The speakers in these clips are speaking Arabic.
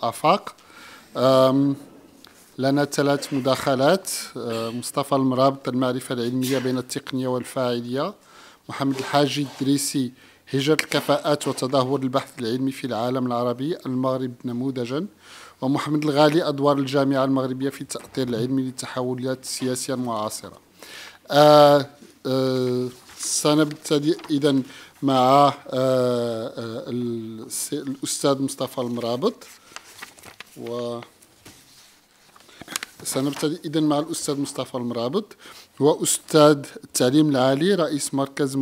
الآفاق لنا ثلاث مداخلات أه، مصطفى المرابط المعرفة العلمية بين التقنية والفاعلية محمد الحاجي الدريسي هجرة الكفاءات وتدهور البحث العلمي في العالم العربي المغرب نموذجا ومحمد الغالي أدوار الجامعة المغربية في التأطير العلمي للتحولات السياسية المعاصرة آه آه سنبتدئ إذا مع آه, أه، الأستاذ مصطفى المرابط و سنبتدي إذن مع الأستاذ مصطفى المرابط هو أستاذ التعليم العالي رئيس مركز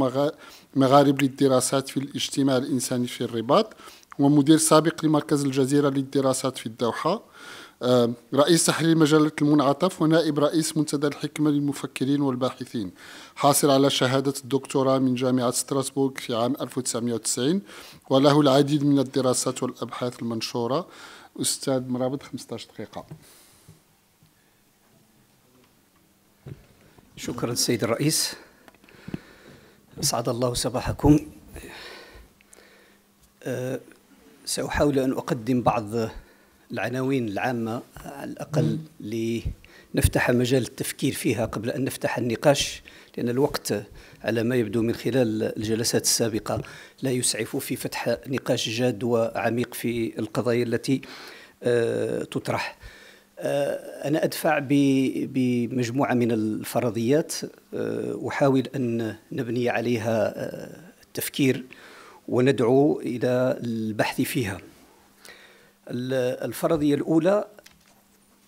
مغارب للدراسات في الاجتماع الإنساني في الرباط ومدير سابق لمركز الجزيرة للدراسات في الدوحة آه، رئيس تحرير مجلة المنعطف ونائب رئيس منتدى الحكمة للمفكرين والباحثين حاصل على شهادة الدكتوراه من جامعة ستراسبورغ في عام 1990 وله العديد من الدراسات والأبحاث المنشورة استاذ مرابط 15 دقيقه شكرا السيد الرئيس أسعد الله صباحكم أه، سأحاول أن أقدم بعض العناوين العامة على الأقل لنفتح مجال التفكير فيها قبل أن نفتح النقاش لأن الوقت على ما يبدو من خلال الجلسات السابقة لا يسعف في فتح نقاش جاد وعميق في القضايا التي آه، تطرح آه، أنا أدفع بمجموعة من الفرضيات آه، أحاول أن نبني عليها التفكير وندعو إلى البحث فيها الفرضية الأولى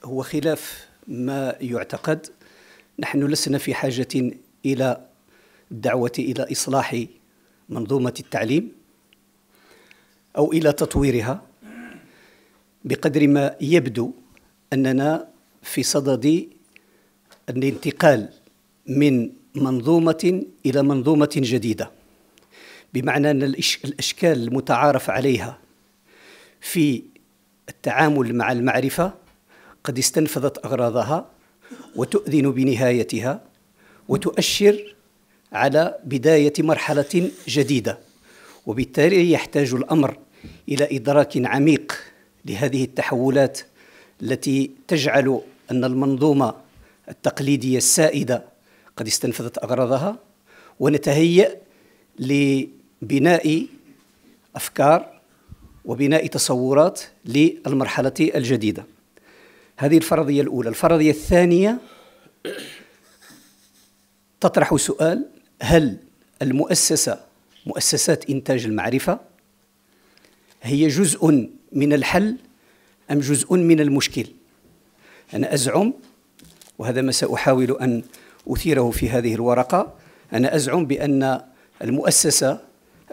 هو خلاف ما يعتقد نحن لسنا في حاجة إلى الدعوة إلى إصلاح منظومة التعليم أو إلى تطويرها بقدر ما يبدو أننا في صدد الانتقال من منظومة إلى منظومة جديدة بمعنى أن الأشكال المتعارف عليها في التعامل مع المعرفة قد استنفذت أغراضها وتؤذن بنهايتها وتؤشر على بداية مرحلة جديدة وبالتالي يحتاج الأمر إلى إدراك عميق لهذه التحولات التي تجعل أن المنظومة التقليدية السائدة قد استنفذت أغراضها ونتهيأ لبناء أفكار وبناء تصورات للمرحلة الجديدة هذه الفرضية الأولى الفرضية الثانية تطرح سؤال هل المؤسسة مؤسسات إنتاج المعرفة هي جزء من الحل أم جزء من المشكل أنا أزعم وهذا ما سأحاول أن أثيره في هذه الورقة أنا أزعم بأن المؤسسة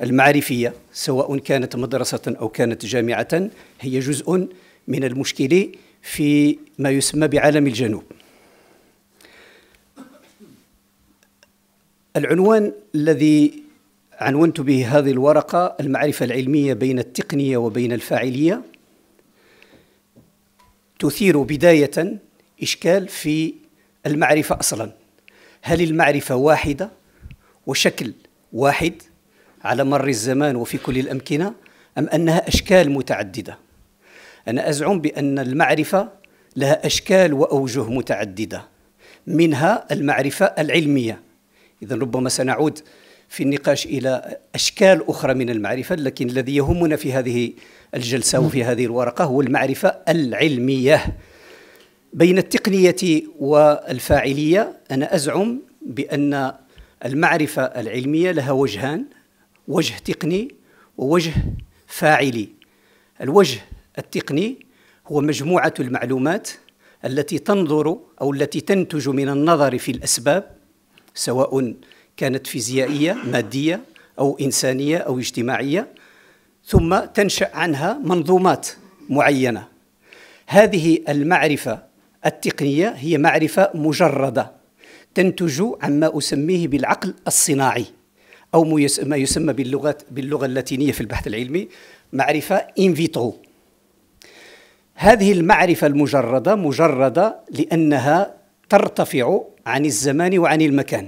المعرفية سواء كانت مدرسة أو كانت جامعة هي جزء من المشكل في ما يسمى بعالم الجنوب العنوان الذي عنونت به هذه الورقة المعرفة العلمية بين التقنية وبين الفاعلية تثير بداية إشكال في المعرفة أصلا هل المعرفة واحدة وشكل واحد على مر الزمان وفي كل الأمكنة أم أنها أشكال متعددة أنا أزعم بأن المعرفة لها أشكال وأوجه متعددة منها المعرفة العلمية إذا ربما سنعود في النقاش إلى أشكال أخرى من المعرفة لكن الذي يهمنا في هذه الجلسة وفي هذه الورقة هو المعرفة العلمية بين التقنية والفاعلية أنا أزعم بأن المعرفة العلمية لها وجهان وجه تقني ووجه فاعلي الوجه التقني هو مجموعة المعلومات التي تنظر أو التي تنتج من النظر في الأسباب سواء كانت فيزيائيه ماديه او انسانيه او اجتماعيه ثم تنشا عنها منظومات معينه هذه المعرفه التقنيه هي معرفه مجرده تنتج عما اسميه بالعقل الصناعي او ما يسمى باللغه باللغه اللاتينيه في البحث العلمي معرفه انفيترو هذه المعرفه المجرده مجرده لانها ترتفع عن الزمان وعن المكان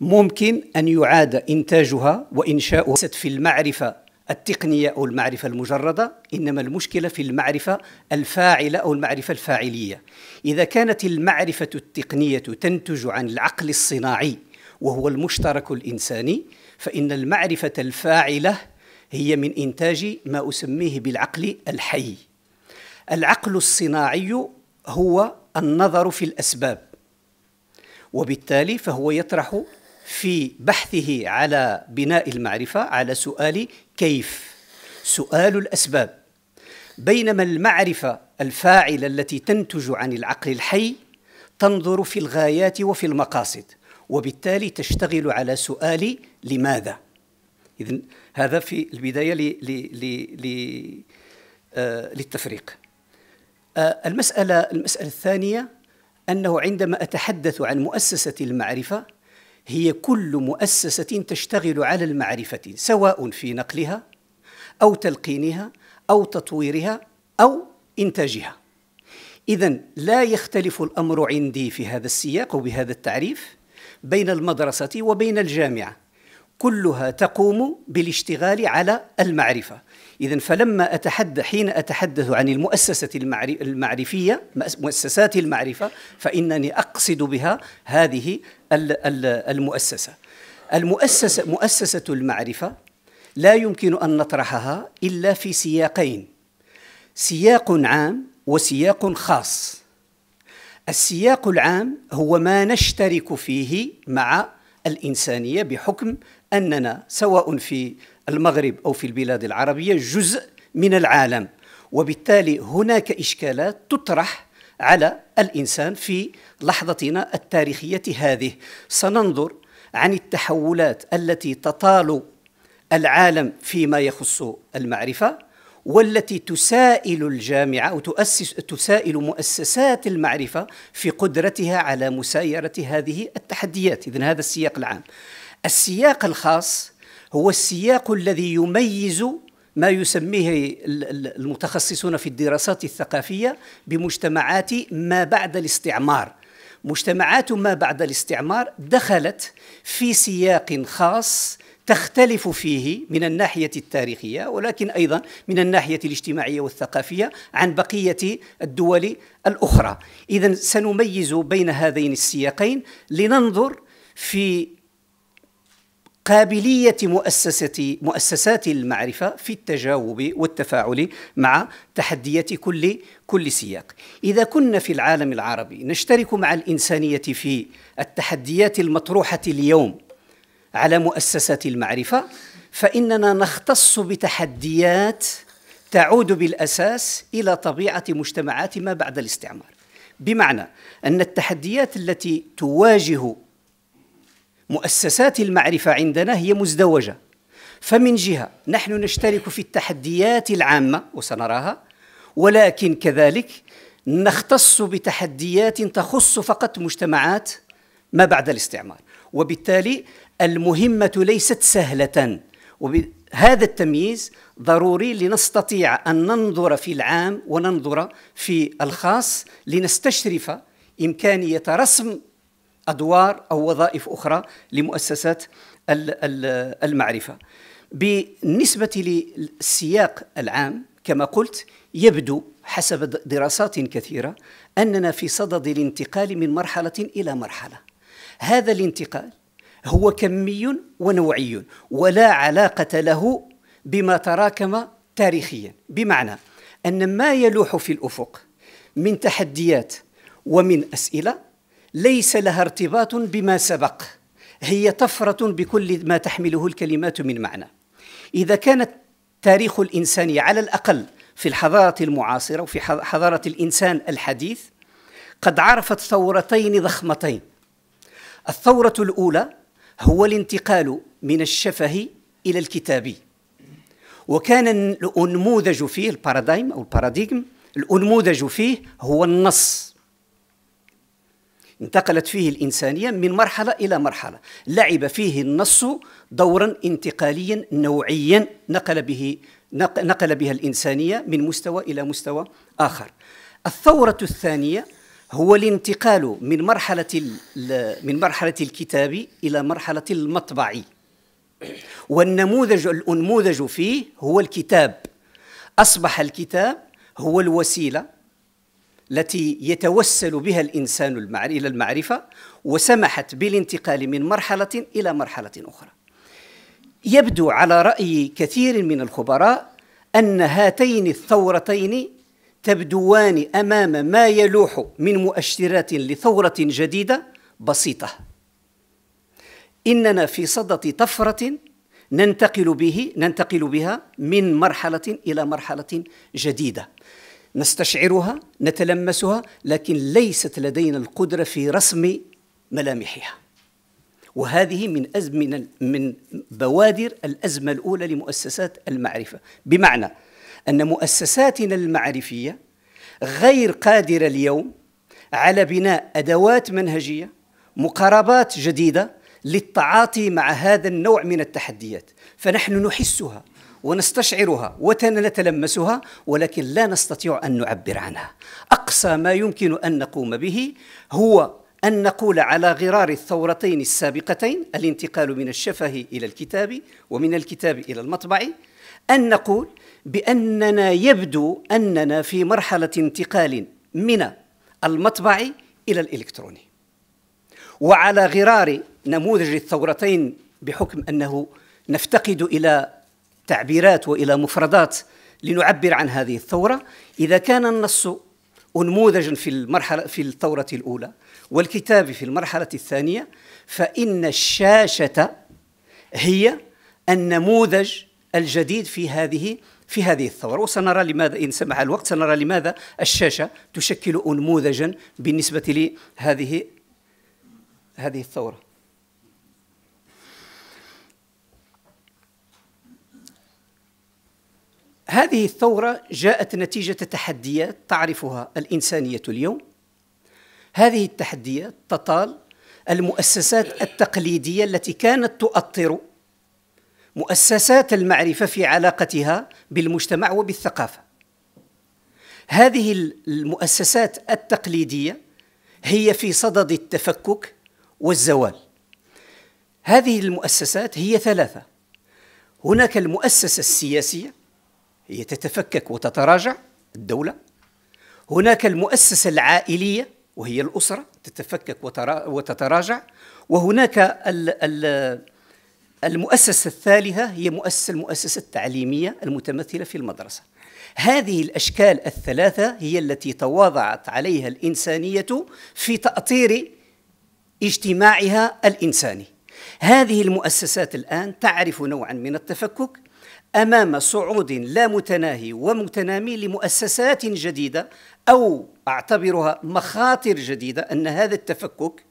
ممكن أن يعاد إنتاجها وإنشاؤها ليست في المعرفة التقنية أو المعرفة المجردة إنما المشكلة في المعرفة الفاعلة أو المعرفة الفاعلية إذا كانت المعرفة التقنية تنتج عن العقل الصناعي وهو المشترك الإنساني فإن المعرفة الفاعلة هي من إنتاج ما أسميه بالعقل الحي العقل الصناعي هو النظر في الاسباب وبالتالي فهو يطرح في بحثه على بناء المعرفه على سؤال كيف سؤال الاسباب بينما المعرفه الفاعله التي تنتج عن العقل الحي تنظر في الغايات وفي المقاصد وبالتالي تشتغل على سؤال لماذا إذن هذا في البداية لي لي لي لي آه للتفريق آه، المسألة المسألة الثانية أنه عندما أتحدث عن مؤسسة المعرفة هي كل مؤسسة تشتغل على المعرفة سواء في نقلها أو تلقينها أو تطويرها أو إنتاجها إذا لا يختلف الأمر عندي في هذا السياق وبهذا التعريف بين المدرسة وبين الجامعة كلها تقوم بالاشتغال على المعرفة إذا فلما أتحدث حين أتحدث عن المؤسسة المعرفية مؤسسات المعرفة فإنني أقصد بها هذه المؤسسة المؤسسة مؤسسة المعرفة لا يمكن أن نطرحها إلا في سياقين سياق عام وسياق خاص السياق العام هو ما نشترك فيه مع الإنسانية بحكم أننا سواء في المغرب أو في البلاد العربية جزء من العالم وبالتالي هناك إشكالات تطرح على الإنسان في لحظتنا التاريخية هذه سننظر عن التحولات التي تطال العالم فيما يخص المعرفة والتي تسائل الجامعة أو تؤسس تسائل مؤسسات المعرفة في قدرتها على مسايرة هذه التحديات إذن هذا السياق العام السياق الخاص هو السياق الذي يميز ما يسميه المتخصصون في الدراسات الثقافيه بمجتمعات ما بعد الاستعمار مجتمعات ما بعد الاستعمار دخلت في سياق خاص تختلف فيه من الناحيه التاريخيه ولكن ايضا من الناحيه الاجتماعيه والثقافيه عن بقيه الدول الاخرى اذا سنميز بين هذين السياقين لننظر في قابلية مؤسسة مؤسسات المعرفة في التجاوب والتفاعل مع تحديات كل كل سياق. إذا كنا في العالم العربي نشترك مع الإنسانية في التحديات المطروحة اليوم على مؤسسات المعرفة فإننا نختص بتحديات تعود بالأساس إلى طبيعة مجتمعات ما بعد الاستعمار. بمعنى أن التحديات التي تواجه مؤسسات المعرفة عندنا هي مزدوجة فمن جهة نحن نشترك في التحديات العامة وسنراها ولكن كذلك نختص بتحديات تخص فقط مجتمعات ما بعد الاستعمار وبالتالي المهمة ليست سهلة وهذا التمييز ضروري لنستطيع أن ننظر في العام وننظر في الخاص لنستشرف إمكانية رسم ادوار او وظائف اخرى لمؤسسات المعرفه. بالنسبه للسياق العام كما قلت يبدو حسب دراسات كثيره اننا في صدد الانتقال من مرحله الى مرحله. هذا الانتقال هو كمي ونوعي ولا علاقه له بما تراكم تاريخيا، بمعنى ان ما يلوح في الافق من تحديات ومن اسئله ليس لها ارتباط بما سبق هي طفرة بكل ما تحمله الكلمات من معنى إذا كانت تاريخ الإنسان على الأقل في الحضارة المعاصرة وفي حضارة الإنسان الحديث قد عرفت ثورتين ضخمتين الثورة الأولى هو الانتقال من الشفه إلى الكتابي وكان الأنموذج فيه البارادايم أو الباراديجم الأنموذج فيه هو النص انتقلت فيه الإنسانية من مرحلة إلى مرحلة لعب فيه النص دورا انتقاليا نوعيا نقل به نقل بها الإنسانية من مستوى إلى مستوى آخر الثورة الثانية هو الانتقال من مرحلة من مرحلة الكتاب إلى مرحلة المطبع والنموذج الأنموذج فيه هو الكتاب أصبح الكتاب هو الوسيلة التي يتوسل بها الإنسان إلى المعرفة وسمحت بالانتقال من مرحلة إلى مرحلة أخرى يبدو على رأي كثير من الخبراء أن هاتين الثورتين تبدوان أمام ما يلوح من مؤشرات لثورة جديدة بسيطة إننا في صدد طفرة ننتقل به ننتقل بها من مرحلة إلى مرحلة جديدة نستشعرها نتلمسها لكن ليست لدينا القدره في رسم ملامحها وهذه من أزمن من بوادر الازمه الاولى لمؤسسات المعرفه بمعنى ان مؤسساتنا المعرفيه غير قادره اليوم على بناء ادوات منهجيه مقاربات جديده للتعاطي مع هذا النوع من التحديات فنحن نحسها ونستشعرها ونتلمسها ولكن لا نستطيع ان نعبر عنها اقصى ما يمكن ان نقوم به هو أن نقول على غرار الثورتين السابقتين الانتقال من الشفه إلى الكتاب ومن الكتاب إلى المطبع أن نقول بأننا يبدو أننا في مرحلة انتقال من المطبع إلى الإلكتروني وعلى غرار نموذج الثورتين بحكم أنه نفتقد إلى تعبيرات والى مفردات لنعبر عن هذه الثوره اذا كان النص انموذجا في المرحله في الثوره الاولى والكتاب في المرحله الثانيه فان الشاشه هي النموذج الجديد في هذه في هذه الثوره وسنرى لماذا ان سمح الوقت سنرى لماذا الشاشه تشكل انموذجا بالنسبه لهذه هذه الثوره هذه الثورة جاءت نتيجة تحديات تعرفها الإنسانية اليوم هذه التحديات تطال المؤسسات التقليدية التي كانت تؤطر مؤسسات المعرفة في علاقتها بالمجتمع وبالثقافة هذه المؤسسات التقليدية هي في صدد التفكك والزوال هذه المؤسسات هي ثلاثة هناك المؤسسة السياسية هي تتفكك وتتراجع الدولة هناك المؤسسة العائلية وهي الأسرة تتفكك وتتراجع وهناك المؤسسة الثالثة هي مؤسسة المؤسسة التعليمية المتمثلة في المدرسة هذه الأشكال الثلاثة هي التي تواضعت عليها الإنسانية في تأطير اجتماعها الإنساني هذه المؤسسات الآن تعرف نوعا من التفكك امام صعود لا متناهي ومتنامي لمؤسسات جديده او اعتبرها مخاطر جديده ان هذا التفكك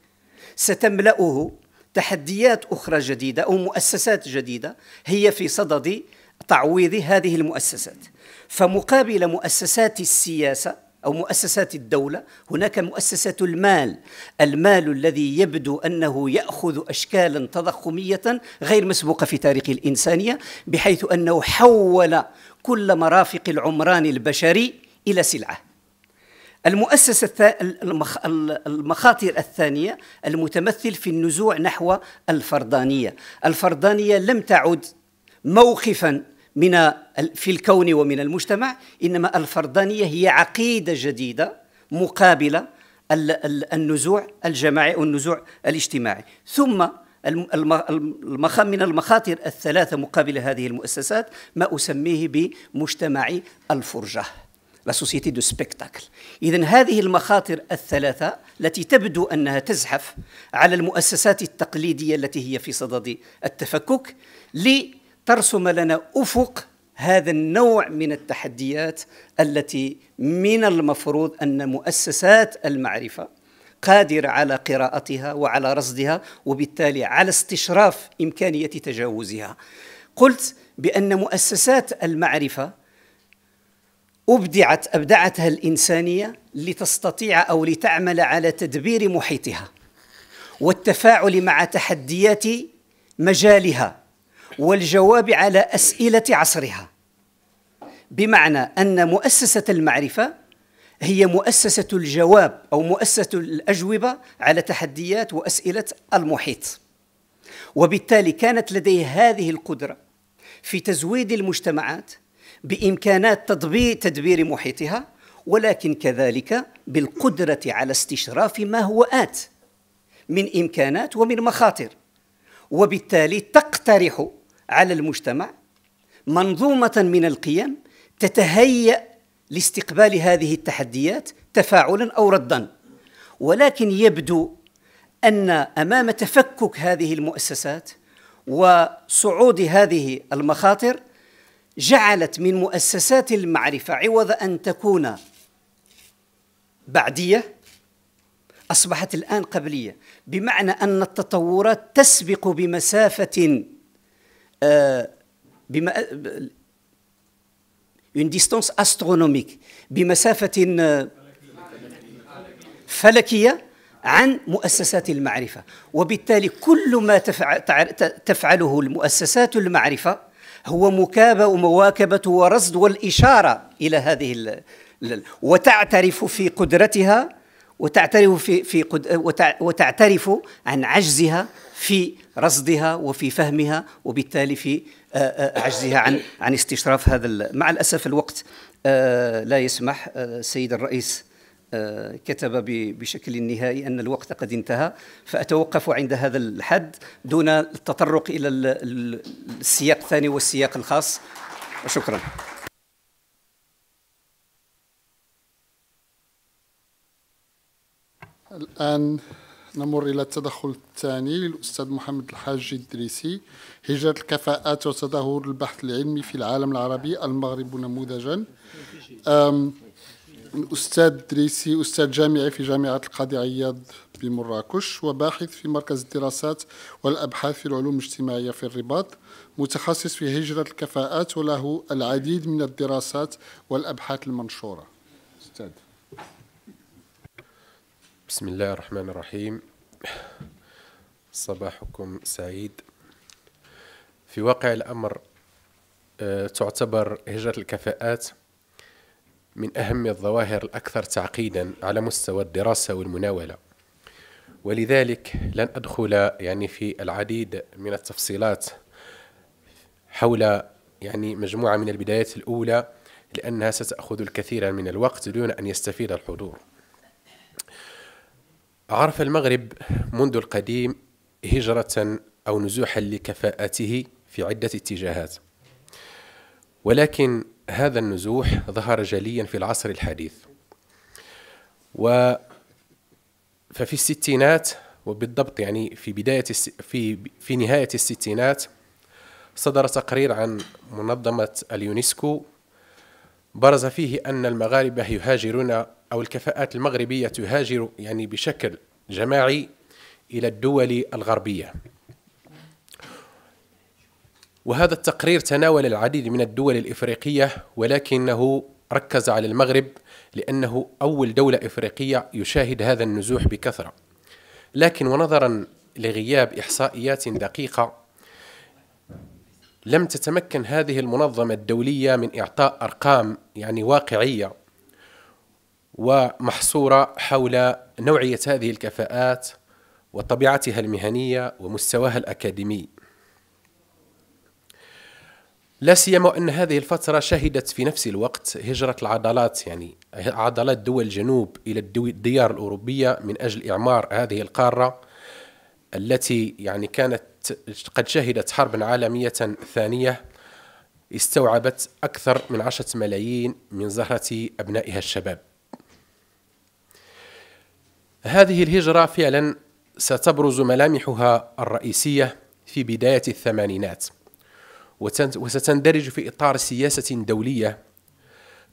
ستملاه تحديات اخرى جديده او مؤسسات جديده هي في صدد تعويض هذه المؤسسات فمقابل مؤسسات السياسه أو مؤسسات الدولة هناك مؤسسات المال المال الذي يبدو أنه يأخذ أشكالا تضخمية غير مسبوقة في تاريخ الإنسانية بحيث أنه حول كل مرافق العمران البشري إلى سلعة المؤسسة المخاطر الثانية المتمثل في النزوع نحو الفردانية الفردانية لم تعد موقفاً من في الكون ومن المجتمع انما الفردانيه هي عقيده جديده مقابله النزوع الجماعي او النزوع الاجتماعي ثم من المخاطر الثلاثه مقابل هذه المؤسسات ما اسميه بمجتمع الفرجه لا سوسيتي دو سبيكتاكل اذا هذه المخاطر الثلاثه التي تبدو انها تزحف على المؤسسات التقليديه التي هي في صدد التفكك ترسم لنا افق هذا النوع من التحديات التي من المفروض ان مؤسسات المعرفه قادره على قراءتها وعلى رصدها وبالتالي على استشراف امكانيه تجاوزها. قلت بان مؤسسات المعرفه ابدعت ابدعتها الانسانيه لتستطيع او لتعمل على تدبير محيطها والتفاعل مع تحديات مجالها والجواب على أسئلة عصرها بمعنى أن مؤسسة المعرفة هي مؤسسة الجواب أو مؤسسة الأجوبة على تحديات وأسئلة المحيط وبالتالي كانت لديه هذه القدرة في تزويد المجتمعات بإمكانات تطبيق تدبير محيطها ولكن كذلك بالقدرة على استشراف ما هو آت من إمكانات ومن مخاطر وبالتالي تقترح على المجتمع منظومه من القيم تتهيأ لاستقبال هذه التحديات تفاعلا او ردا ولكن يبدو ان امام تفكك هذه المؤسسات وصعود هذه المخاطر جعلت من مؤسسات المعرفه عوض ان تكون بعديه اصبحت الان قبليه بمعنى ان التطورات تسبق بمسافه آه، بما une distance astronomique بمسافة آه، فلكية عن مؤسسات المعرفة وبالتالي كل ما تفعله المؤسسات المعرفة هو مكابة ومواكبة ورصد والإشارة إلى هذه وتعترف في قدرتها وتعترف في, في قد وتعترف عن عجزها في رصدها وفي فهمها وبالتالي في آه، آه، عجزها عن عن استشراف هذا مع الاسف الوقت آه، لا يسمح السيد الرئيس كتب بشكل نهائي ان الوقت قد انتهى فاتوقف عند هذا الحد دون التطرق الى السياق الثاني والسياق الخاص وشكرا الان نمر إلى التدخل الثاني للأستاذ محمد الحاج الدريسي هجرة الكفاءات وتدهور البحث العلمي في العالم العربي المغرب نموذجا الأستاذ دريسي أستاذ جامعي في جامعة القاضي عياض بمراكش وباحث في مركز الدراسات والأبحاث في العلوم الاجتماعية في الرباط متخصص في هجرة الكفاءات وله العديد من الدراسات والأبحاث المنشورة أستاذ بسم الله الرحمن الرحيم صباحكم سعيد في واقع الأمر آه، تعتبر هجرة الكفاءات من أهم الظواهر الأكثر تعقيدا على مستوى الدراسة والمناولة ولذلك لن أدخل يعني في العديد من التفصيلات حول يعني مجموعة من البدايات الأولى لأنها ستأخذ الكثير من الوقت دون أن يستفيد الحضور عرف المغرب منذ القديم هجرة أو نزوحا لكفاءته في عدة اتجاهات ولكن هذا النزوح ظهر جليا في العصر الحديث و ففي الستينات وبالضبط يعني في بداية في في نهاية الستينات صدر تقرير عن منظمة اليونسكو برز فيه أن المغاربة يهاجرون أو الكفاءات المغربية تهاجر يعني بشكل جماعي إلى الدول الغربية وهذا التقرير تناول العديد من الدول الإفريقية ولكنه ركز على المغرب لأنه أول دولة إفريقية يشاهد هذا النزوح بكثرة لكن ونظرا لغياب إحصائيات دقيقة لم تتمكن هذه المنظمة الدولية من إعطاء أرقام يعني واقعية ومحصورة حول نوعية هذه الكفاءات وطبيعتها المهنية ومستواها الأكاديمي لا سيما أن هذه الفترة شهدت في نفس الوقت هجرة العضلات يعني عضلات دول الجنوب إلى الديار الأوروبية من أجل إعمار هذه القارة التي يعني كانت قد شهدت حربا عالمية ثانية استوعبت أكثر من عشرة ملايين من زهرة أبنائها الشباب هذه الهجرة فعلا ستبرز ملامحها الرئيسية في بداية الثمانينات وستندرج في إطار سياسة دولية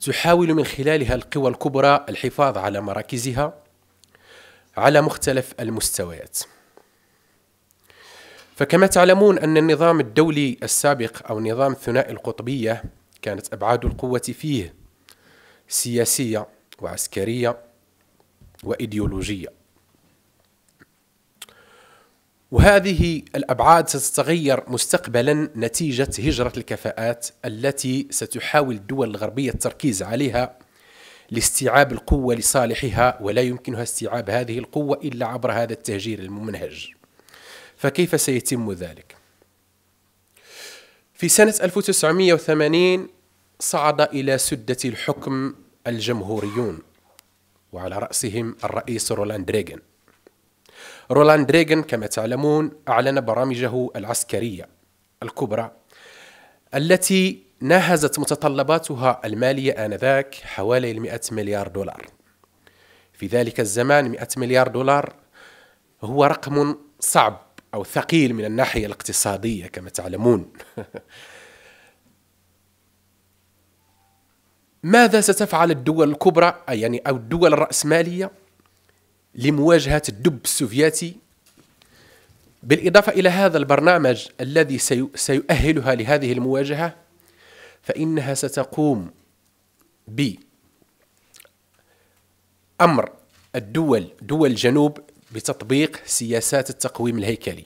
تحاول من خلالها القوى الكبرى الحفاظ على مراكزها على مختلف المستويات فكما تعلمون أن النظام الدولي السابق أو نظام الثنائي القطبية كانت أبعاد القوة فيه سياسية وعسكرية وإيديولوجية وهذه الأبعاد ستتغير مستقبلا نتيجة هجرة الكفاءات التي ستحاول الدول الغربية التركيز عليها لاستيعاب القوة لصالحها ولا يمكنها استيعاب هذه القوة إلا عبر هذا التهجير الممنهج فكيف سيتم ذلك؟ في سنة 1980 صعد إلى سدة الحكم الجمهوريون وعلى رأسهم الرئيس رولاند ريغن رولاند ريغن كما تعلمون أعلن برامجه العسكرية الكبرى التي ناهزت متطلباتها المالية آنذاك حوالي 100 مليار دولار في ذلك الزمان 100 مليار دولار هو رقم صعب أو ثقيل من الناحية الاقتصادية كما تعلمون ماذا ستفعل الدول الكبرى أي يعني أو الدول الرأسمالية لمواجهة الدب السوفيتي بالإضافة إلى هذا البرنامج الذي سيؤهلها لهذه المواجهة فإنها ستقوم بأمر الدول دول الجنوب بتطبيق سياسات التقويم الهيكلي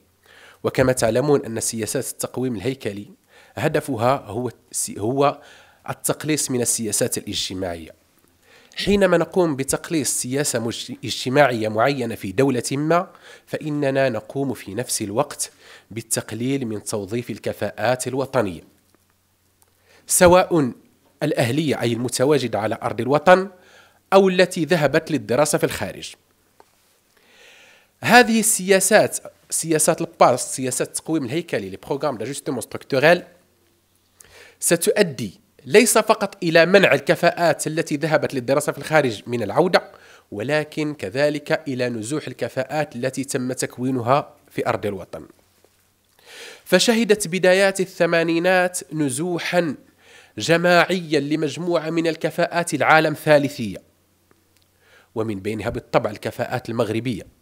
وكما تعلمون أن سياسات التقويم الهيكلي هدفها هو هو التقليص من السياسات الاجتماعية حينما نقوم بتقليص سياسة اجتماعية معينة في دولة ما فإننا نقوم في نفس الوقت بالتقليل من توظيف الكفاءات الوطنية سواء الأهلية أي المتواجدة على أرض الوطن أو التي ذهبت للدراسة في الخارج هذه السياسات سياسات الباس سياسات التقويم الهيكلي لي بروغرام داجستمون ستركتوريل ستؤدي ليس فقط الى منع الكفاءات التي ذهبت للدراسه في الخارج من العوده ولكن كذلك الى نزوح الكفاءات التي تم تكوينها في ارض الوطن. فشهدت بدايات الثمانينات نزوحا جماعيا لمجموعه من الكفاءات العالم ثالثيه ومن بينها بالطبع الكفاءات المغربيه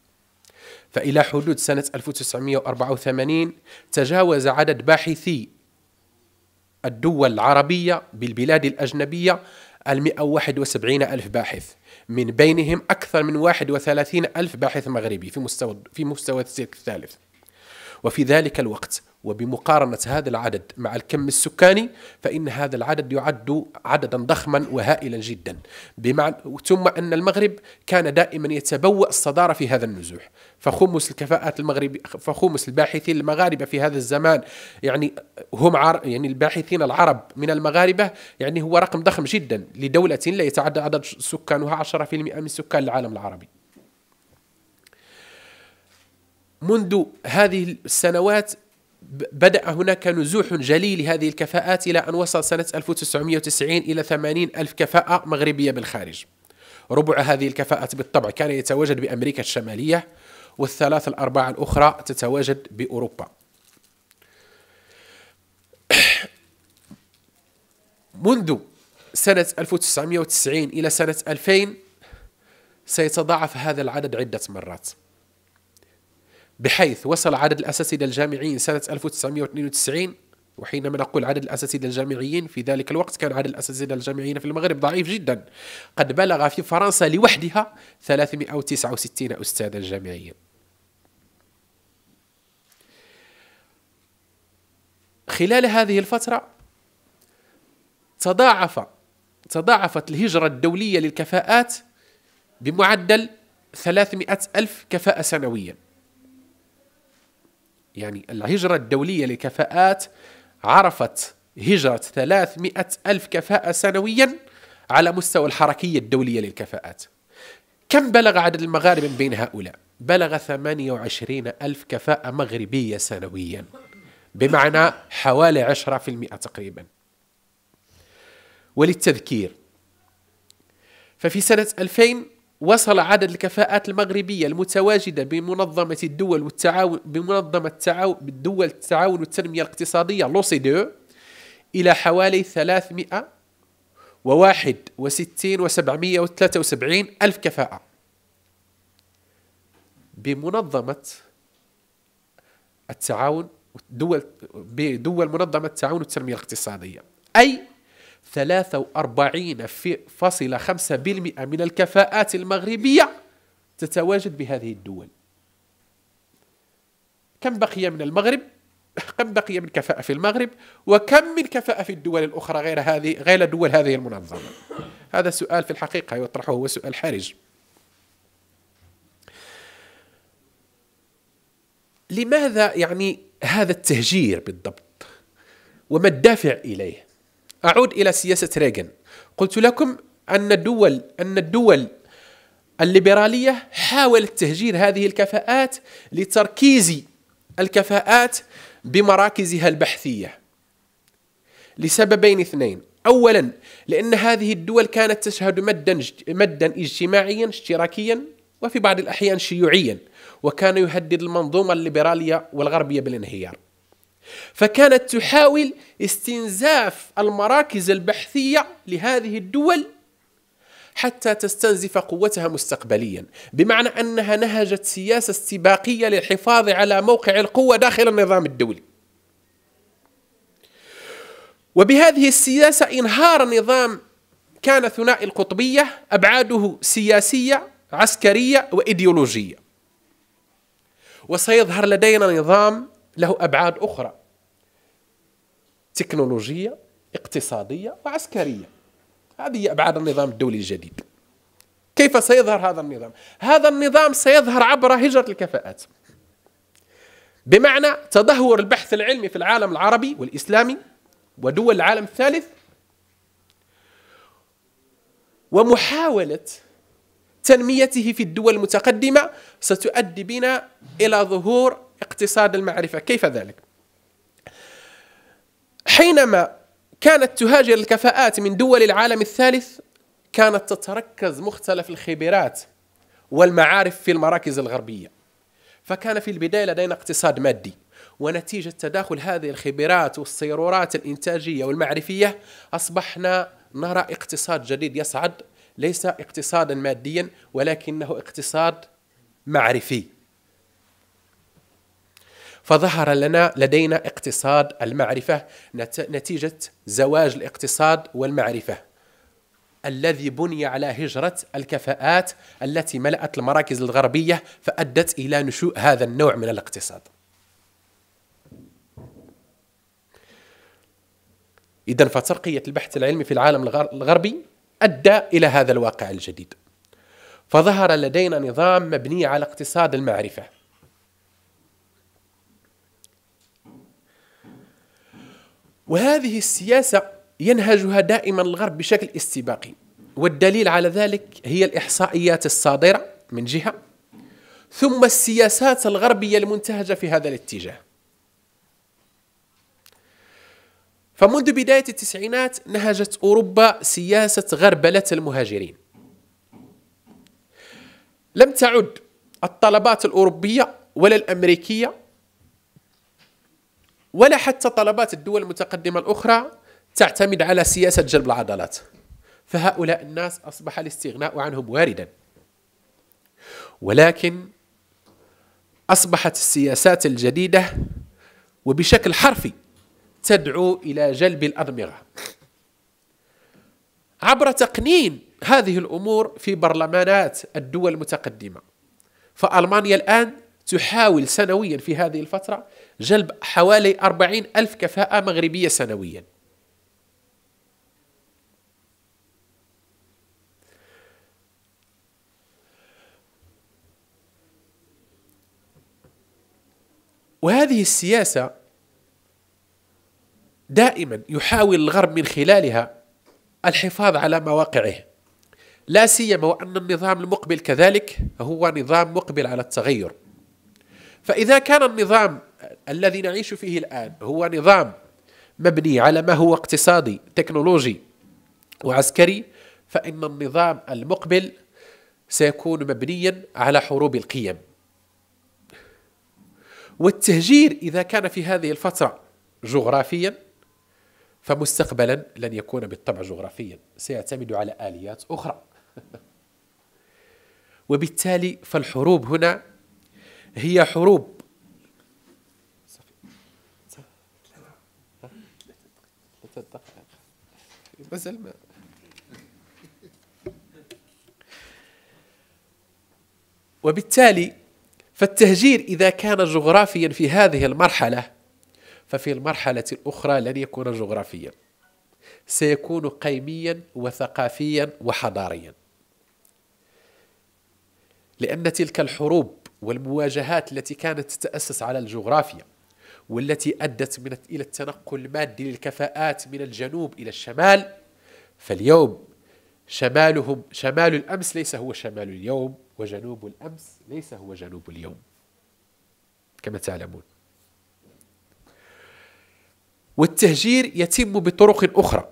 فإلى حدود سنة 1984 تجاوز عدد باحثي الدول العربية بالبلاد الأجنبية ال 171 ألف باحث من بينهم أكثر من 31 ألف باحث مغربي في مستوى في مستوى السلك الثالث وفي ذلك الوقت وبمقارنة هذا العدد مع الكم السكاني فإن هذا العدد يعد عددا ضخما وهائلا جدا بمعنى ثم أن المغرب كان دائما يتبوأ الصدارة في هذا النزوح فخمس الكفاءات المغرب فخمس الباحثين المغاربة في هذا الزمان يعني هم عر يعني الباحثين العرب من المغاربة يعني هو رقم ضخم جدا لدولة لا يتعدى عدد سكانها 10% من سكان العالم العربي منذ هذه السنوات بدأ هناك نزوح جلي لهذه الكفاءات إلى أن وصل سنة 1990 إلى 80 ألف كفاءة مغربية بالخارج ربع هذه الكفاءات بالطبع كان يتواجد بأمريكا الشمالية والثلاث الأرباع الأخرى تتواجد بأوروبا منذ سنة 1990 إلى سنة 2000 سيتضاعف هذا العدد عدة مرات بحيث وصل عدد الأساسي للجامعيين سنة 1992 وحينما نقول عدد الأساسي للجامعيين في ذلك الوقت كان عدد الأساسي للجامعيين في المغرب ضعيف جدا قد بلغ في فرنسا لوحدها 369 أستاذا جامعيا خلال هذه الفترة تضاعف تضاعفت الهجرة الدولية للكفاءات بمعدل 300 ألف كفاءة سنوياً يعني الهجرة الدولية لكفاءات عرفت هجرة 300 ألف كفاءة سنويا على مستوى الحركية الدولية للكفاءات كم بلغ عدد المغاربة بين هؤلاء؟ بلغ 28 ألف كفاءة مغربية سنويا بمعنى حوالي 10% تقريبا وللتذكير ففي سنة 2000 وصل عدد الكفاءات المغربية المتواجدة بمنظمة الدول والتعاون بمنظمة التعاون بالدول التعاون والتنمية الاقتصادية لوسيدو إلى حوالي 361 و 773 ألف كفاءة بمنظمة التعاون دول بدول منظمة التعاون والتنمية الاقتصادية أي 43.5% من الكفاءات المغربية تتواجد بهذه الدول كم بقي من المغرب كم بقي من كفاءة في المغرب وكم من كفاءة في الدول الأخرى غير هذه غير دول هذه المنظمة هذا سؤال في الحقيقة يطرحه هو سؤال حرج لماذا يعني هذا التهجير بالضبط وما الدافع إليه أعود إلى سياسة ريغن قلت لكم أن الدول أن الدول الليبرالية حاولت تهجير هذه الكفاءات لتركيز الكفاءات بمراكزها البحثية لسببين اثنين أولا لأن هذه الدول كانت تشهد مدا مدا اجتماعيا اشتراكيا وفي بعض الأحيان شيوعيا وكان يهدد المنظومة الليبرالية والغربية بالانهيار فكانت تحاول استنزاف المراكز البحثية لهذه الدول حتى تستنزف قوتها مستقبليا بمعنى أنها نهجت سياسة استباقية للحفاظ على موقع القوة داخل النظام الدولي وبهذه السياسة انهار نظام كان ثنائي القطبية أبعاده سياسية عسكرية وإيديولوجية وسيظهر لدينا نظام له أبعاد أخرى تكنولوجية اقتصادية وعسكرية هذه أبعاد النظام الدولي الجديد كيف سيظهر هذا النظام؟ هذا النظام سيظهر عبر هجرة الكفاءات بمعنى تدهور البحث العلمي في العالم العربي والإسلامي ودول العالم الثالث ومحاولة تنميته في الدول المتقدمة ستؤدي بنا إلى ظهور اقتصاد المعرفة كيف ذلك؟ حينما كانت تهاجر الكفاءات من دول العالم الثالث كانت تتركز مختلف الخبرات والمعارف في المراكز الغربية فكان في البداية لدينا اقتصاد مادي ونتيجة تداخل هذه الخبرات والصيرورات الإنتاجية والمعرفية أصبحنا نرى اقتصاد جديد يصعد ليس اقتصادا ماديا ولكنه اقتصاد معرفي فظهر لنا لدينا اقتصاد المعرفة نتيجة زواج الاقتصاد والمعرفة الذي بني على هجرة الكفاءات التي ملأت المراكز الغربية فأدت إلى نشوء هذا النوع من الاقتصاد إذا فترقية البحث العلمي في العالم الغربي أدى إلى هذا الواقع الجديد فظهر لدينا نظام مبني على اقتصاد المعرفة وهذه السياسة ينهجها دائما الغرب بشكل استباقي والدليل على ذلك هي الإحصائيات الصادرة من جهة ثم السياسات الغربية المنتهجة في هذا الاتجاه فمنذ بداية التسعينات نهجت أوروبا سياسة غربلة المهاجرين لم تعد الطلبات الأوروبية ولا الأمريكية ولا حتى طلبات الدول المتقدمة الأخرى تعتمد على سياسة جلب العضلات فهؤلاء الناس أصبح الاستغناء عنهم واردا ولكن أصبحت السياسات الجديدة وبشكل حرفي تدعو إلى جلب الأدمغة عبر تقنين هذه الأمور في برلمانات الدول المتقدمة فألمانيا الآن تحاول سنويا في هذه الفترة جلب حوالي أربعين ألف كفاءة مغربية سنويا وهذه السياسة دائما يحاول الغرب من خلالها الحفاظ على مواقعه لا سيما وأن النظام المقبل كذلك هو نظام مقبل على التغير فإذا كان النظام الذي نعيش فيه الآن هو نظام مبني على ما هو اقتصادي تكنولوجي وعسكري فإن النظام المقبل سيكون مبنيا على حروب القيم والتهجير إذا كان في هذه الفترة جغرافيا فمستقبلا لن يكون بالطبع جغرافيا سيعتمد على آليات أخرى وبالتالي فالحروب هنا هي حروب وبالتالي فالتهجير إذا كان جغرافيا في هذه المرحلة ففي المرحلة الأخرى لن يكون جغرافيا سيكون قيميا وثقافيا وحضاريا لأن تلك الحروب والمواجهات التي كانت تتأسس على الجغرافيا والتي أدت من إلى التنقل المادي للكفاءات من الجنوب إلى الشمال فاليوم شمالهم شمال الأمس ليس هو شمال اليوم وجنوب الأمس ليس هو جنوب اليوم كما تعلمون والتهجير يتم بطرق أخرى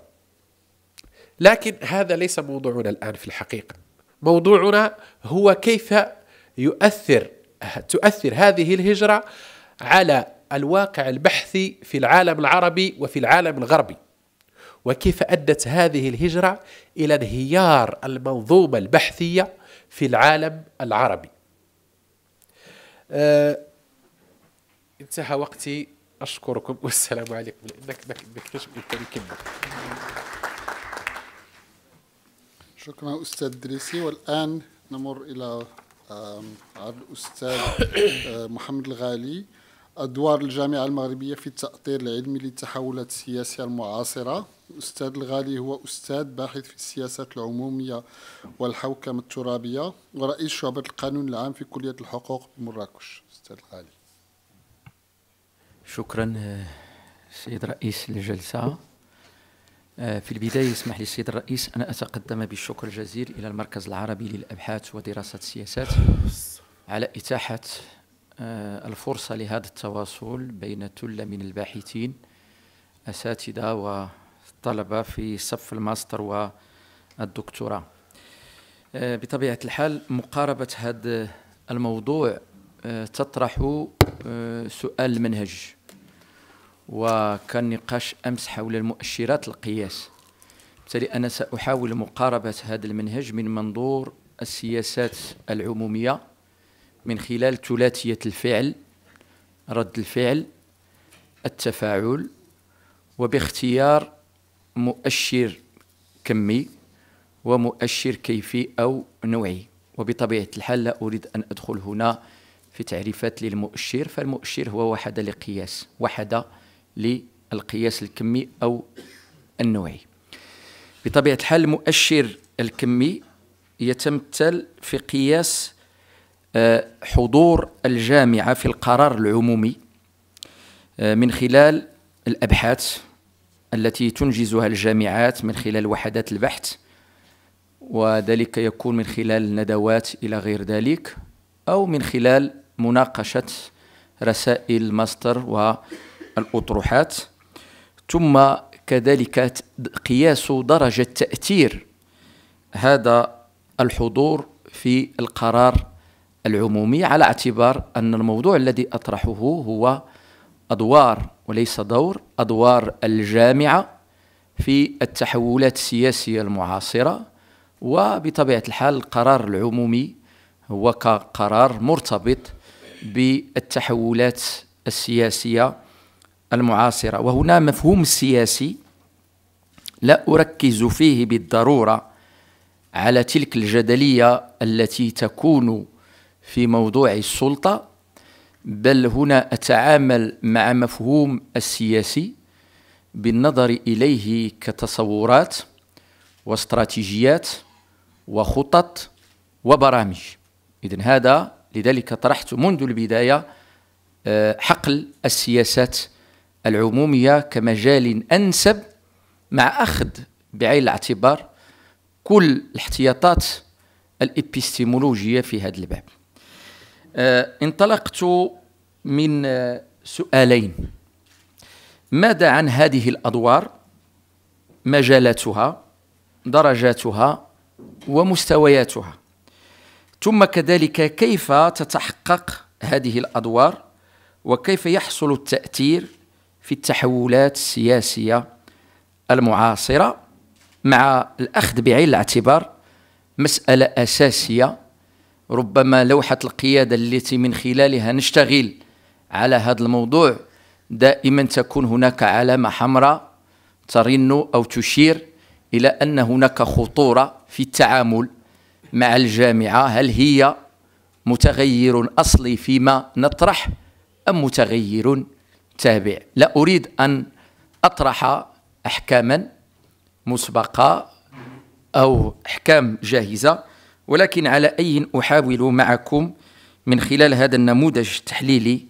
لكن هذا ليس موضوعنا الآن في الحقيقة موضوعنا هو كيف يؤثر تؤثر هذه الهجرة على الواقع البحثي في العالم العربي وفي العالم الغربي وكيف أدت هذه الهجرة إلى انهيار المنظومة البحثية في العالم العربي أه انتهى وقتي أشكركم والسلام عليكم لأنك ما كنتش شكرا أستاذ دريسي والآن نمر إلى على الأستاذ أه، محمد الغالي أدوار الجامعة المغربية في التأطير العلمي للتحولات السياسية المعاصرة الأستاذ الغالي هو أستاذ باحث في السياسات العمومية والحوكمة الترابية ورئيس شعبة القانون العام في كلية الحقوق بمراكش أستاذ الغالي شكرا أه، سيد رئيس الجلسة آه، في البداية اسمح لي السيد الرئيس أن أتقدم بالشكر الجزيل إلى المركز العربي للأبحاث ودراسة السياسات على إتاحة آه، الفرصة لهذا التواصل بين تلة من الباحثين أساتذة وطلبة في صف الماستر والدكتوراه آه، بطبيعة الحال مقاربة هذا الموضوع تطرح سؤال المنهج وكان نقاش امس حول المؤشرات القياس بالتالي انا ساحاول مقاربه هذا المنهج من منظور السياسات العموميه من خلال ثلاثيه الفعل رد الفعل التفاعل وباختيار مؤشر كمي ومؤشر كيفي او نوعي وبطبيعه الحال لا اريد ان ادخل هنا في تعريفات للمؤشر فالمؤشر هو وحده لقياس وحده للقياس الكمي أو النوعي بطبيعة الحال المؤشر الكمي يتمثل في قياس آه، حضور الجامعة في القرار العمومي آه، من خلال الأبحاث التي تنجزها الجامعات من خلال وحدات البحث وذلك يكون من خلال ندوات إلى غير ذلك أو من خلال مناقشة رسائل ماستر و الأطروحات ثم كذلك قياس درجة تأثير هذا الحضور في القرار العمومي على اعتبار أن الموضوع الذي أطرحه هو أدوار وليس دور أدوار الجامعة في التحولات السياسية المعاصرة وبطبيعة الحال القرار العمومي هو كقرار مرتبط بالتحولات السياسية المعاصرة وهنا مفهوم سياسي لا أركز فيه بالضرورة على تلك الجدلية التي تكون في موضوع السلطة بل هنا أتعامل مع مفهوم السياسي بالنظر إليه كتصورات واستراتيجيات وخطط وبرامج إذن هذا لذلك طرحت منذ البداية آه، حقل السياسات العمومية كمجال أنسب مع أخذ بعين الاعتبار كل الاحتياطات الإبستيمولوجية في هذا الباب آه، انطلقت من آه، سؤالين ماذا عن هذه الأدوار مجالاتها درجاتها ومستوياتها ثم كذلك كيف تتحقق هذه الأدوار وكيف يحصل التأثير في التحولات السياسية المعاصرة مع الأخذ بعين الاعتبار مسألة أساسية ربما لوحة القيادة التي من خلالها نشتغل على هذا الموضوع دائما تكون هناك علامة حمراء ترن أو تشير إلى أن هناك خطورة في التعامل مع الجامعة هل هي متغير أصلي فيما نطرح أم متغير تابع لا أريد أن أطرح أحكاما مسبقة أو أحكام جاهزة ولكن على أي أحاول معكم من خلال هذا النموذج التحليلي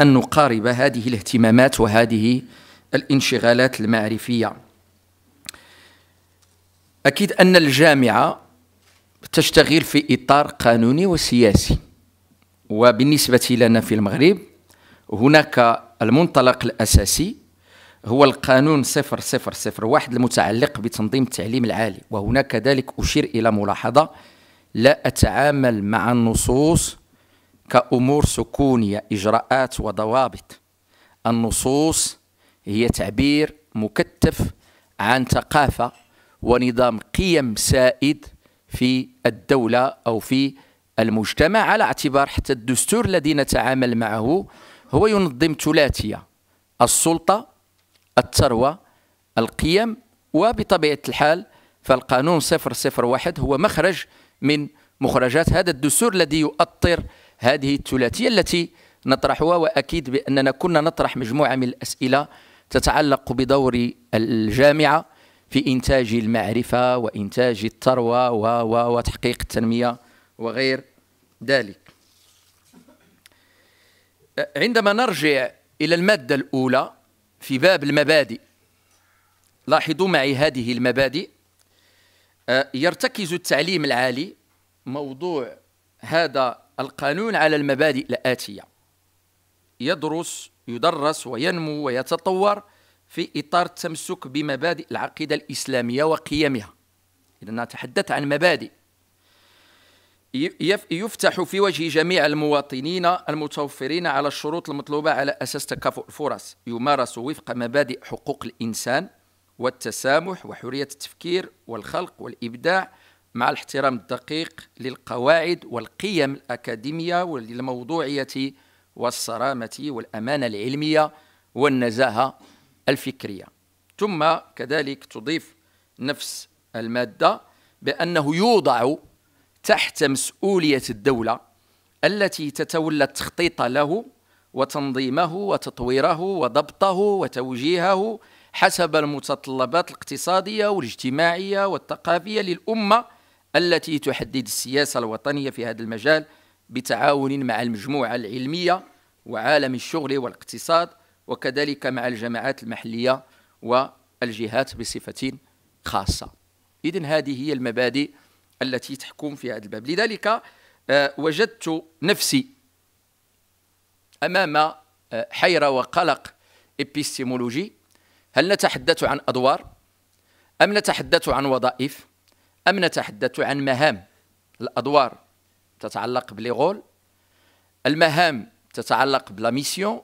أن نقارب هذه الاهتمامات وهذه الانشغالات المعرفية أكيد أن الجامعة تشتغل في إطار قانوني وسياسي وبالنسبة لنا في المغرب هناك المنطلق الأساسي هو القانون 0001 المتعلق بتنظيم التعليم العالي وهنا كذلك أشير إلى ملاحظة لا أتعامل مع النصوص كأمور سكونية إجراءات وضوابط النصوص هي تعبير مكتف عن ثقافة ونظام قيم سائد في الدولة أو في المجتمع على اعتبار حتى الدستور الذي نتعامل معه هو ينظم ثلاثية السلطة الثروة القيم وبطبيعة الحال فالقانون 001 هو مخرج من مخرجات هذا الدستور الذي يؤطر هذه الثلاثية التي نطرحها وأكيد بأننا كنا نطرح مجموعة من الأسئلة تتعلق بدور الجامعة في إنتاج المعرفة وإنتاج الثروة وتحقيق التنمية وغير ذلك عندما نرجع إلى المادة الأولى في باب المبادئ لاحظوا معي هذه المبادئ آه، يرتكز التعليم العالي موضوع هذا القانون على المبادئ الآتية يدرس يدرس وينمو ويتطور في إطار التمسك بمبادئ العقيدة الإسلامية وقيمها إذا نتحدث عن مبادئ يفتح في وجه جميع المواطنين المتوفرين على الشروط المطلوبة على أساس تكافؤ الفرص يمارس وفق مبادئ حقوق الإنسان والتسامح وحرية التفكير والخلق والإبداع مع الاحترام الدقيق للقواعد والقيم الأكاديمية وللموضوعية والصرامة والأمانة العلمية والنزاهة الفكرية ثم كذلك تضيف نفس المادة بأنه يوضع تحت مسؤولية الدولة التي تتولى التخطيط له وتنظيمه وتطويره وضبطه وتوجيهه حسب المتطلبات الاقتصادية والاجتماعية والثقافية للأمة التي تحدد السياسة الوطنية في هذا المجال بتعاون مع المجموعة العلمية وعالم الشغل والاقتصاد وكذلك مع الجماعات المحلية والجهات بصفة خاصة إذن هذه هي المبادئ التي تحكم في هذا الباب لذلك آه، وجدت نفسي أمام آه، حيرة وقلق إبستيمولوجي هل نتحدث عن أدوار أم نتحدث عن وظائف أم نتحدث عن مهام الأدوار تتعلق بليغول المهام تتعلق بلا ميسيون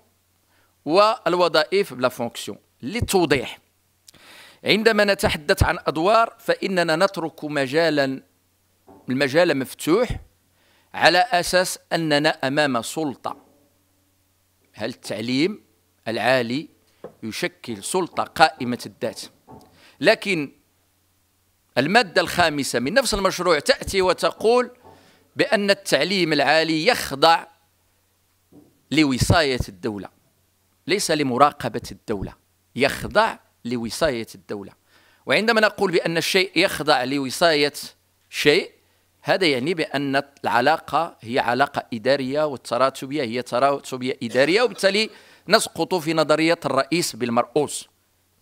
والوظائف بلا فونكسيون للتوضيح عندما نتحدث عن أدوار فإننا نترك مجالا المجال مفتوح على أساس أننا أمام سلطة هل التعليم العالي يشكل سلطة قائمة الذات لكن المادة الخامسة من نفس المشروع تأتي وتقول بأن التعليم العالي يخضع لوصاية الدولة ليس لمراقبة الدولة يخضع لوصاية الدولة وعندما نقول بأن الشيء يخضع لوصاية شيء هذا يعني بأن العلاقة هي علاقة إدارية والتراتبية هي تراتبية إدارية وبالتالي نسقط في نظرية الرئيس بالمرؤوس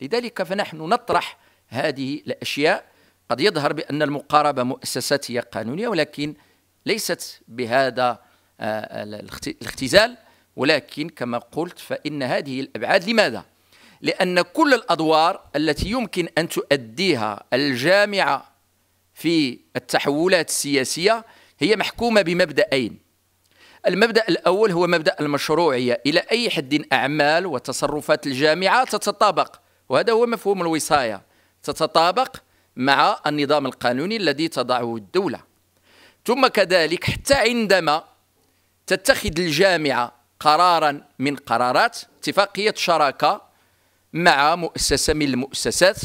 لذلك فنحن نطرح هذه الأشياء قد يظهر بأن المقاربة مؤسساتية قانونية ولكن ليست بهذا آه، الاختزال ولكن كما قلت فإن هذه الأبعاد لماذا؟ لأن كل الأدوار التي يمكن أن تؤديها الجامعة في التحولات السياسية هي محكومة بمبدأين المبدأ الأول هو مبدأ المشروعية إلى أي حد أعمال وتصرفات الجامعة تتطابق وهذا هو مفهوم الوصاية تتطابق مع النظام القانوني الذي تضعه الدولة ثم كذلك حتى عندما تتخذ الجامعة قرارا من قرارات اتفاقية شراكة مع مؤسسة من المؤسسات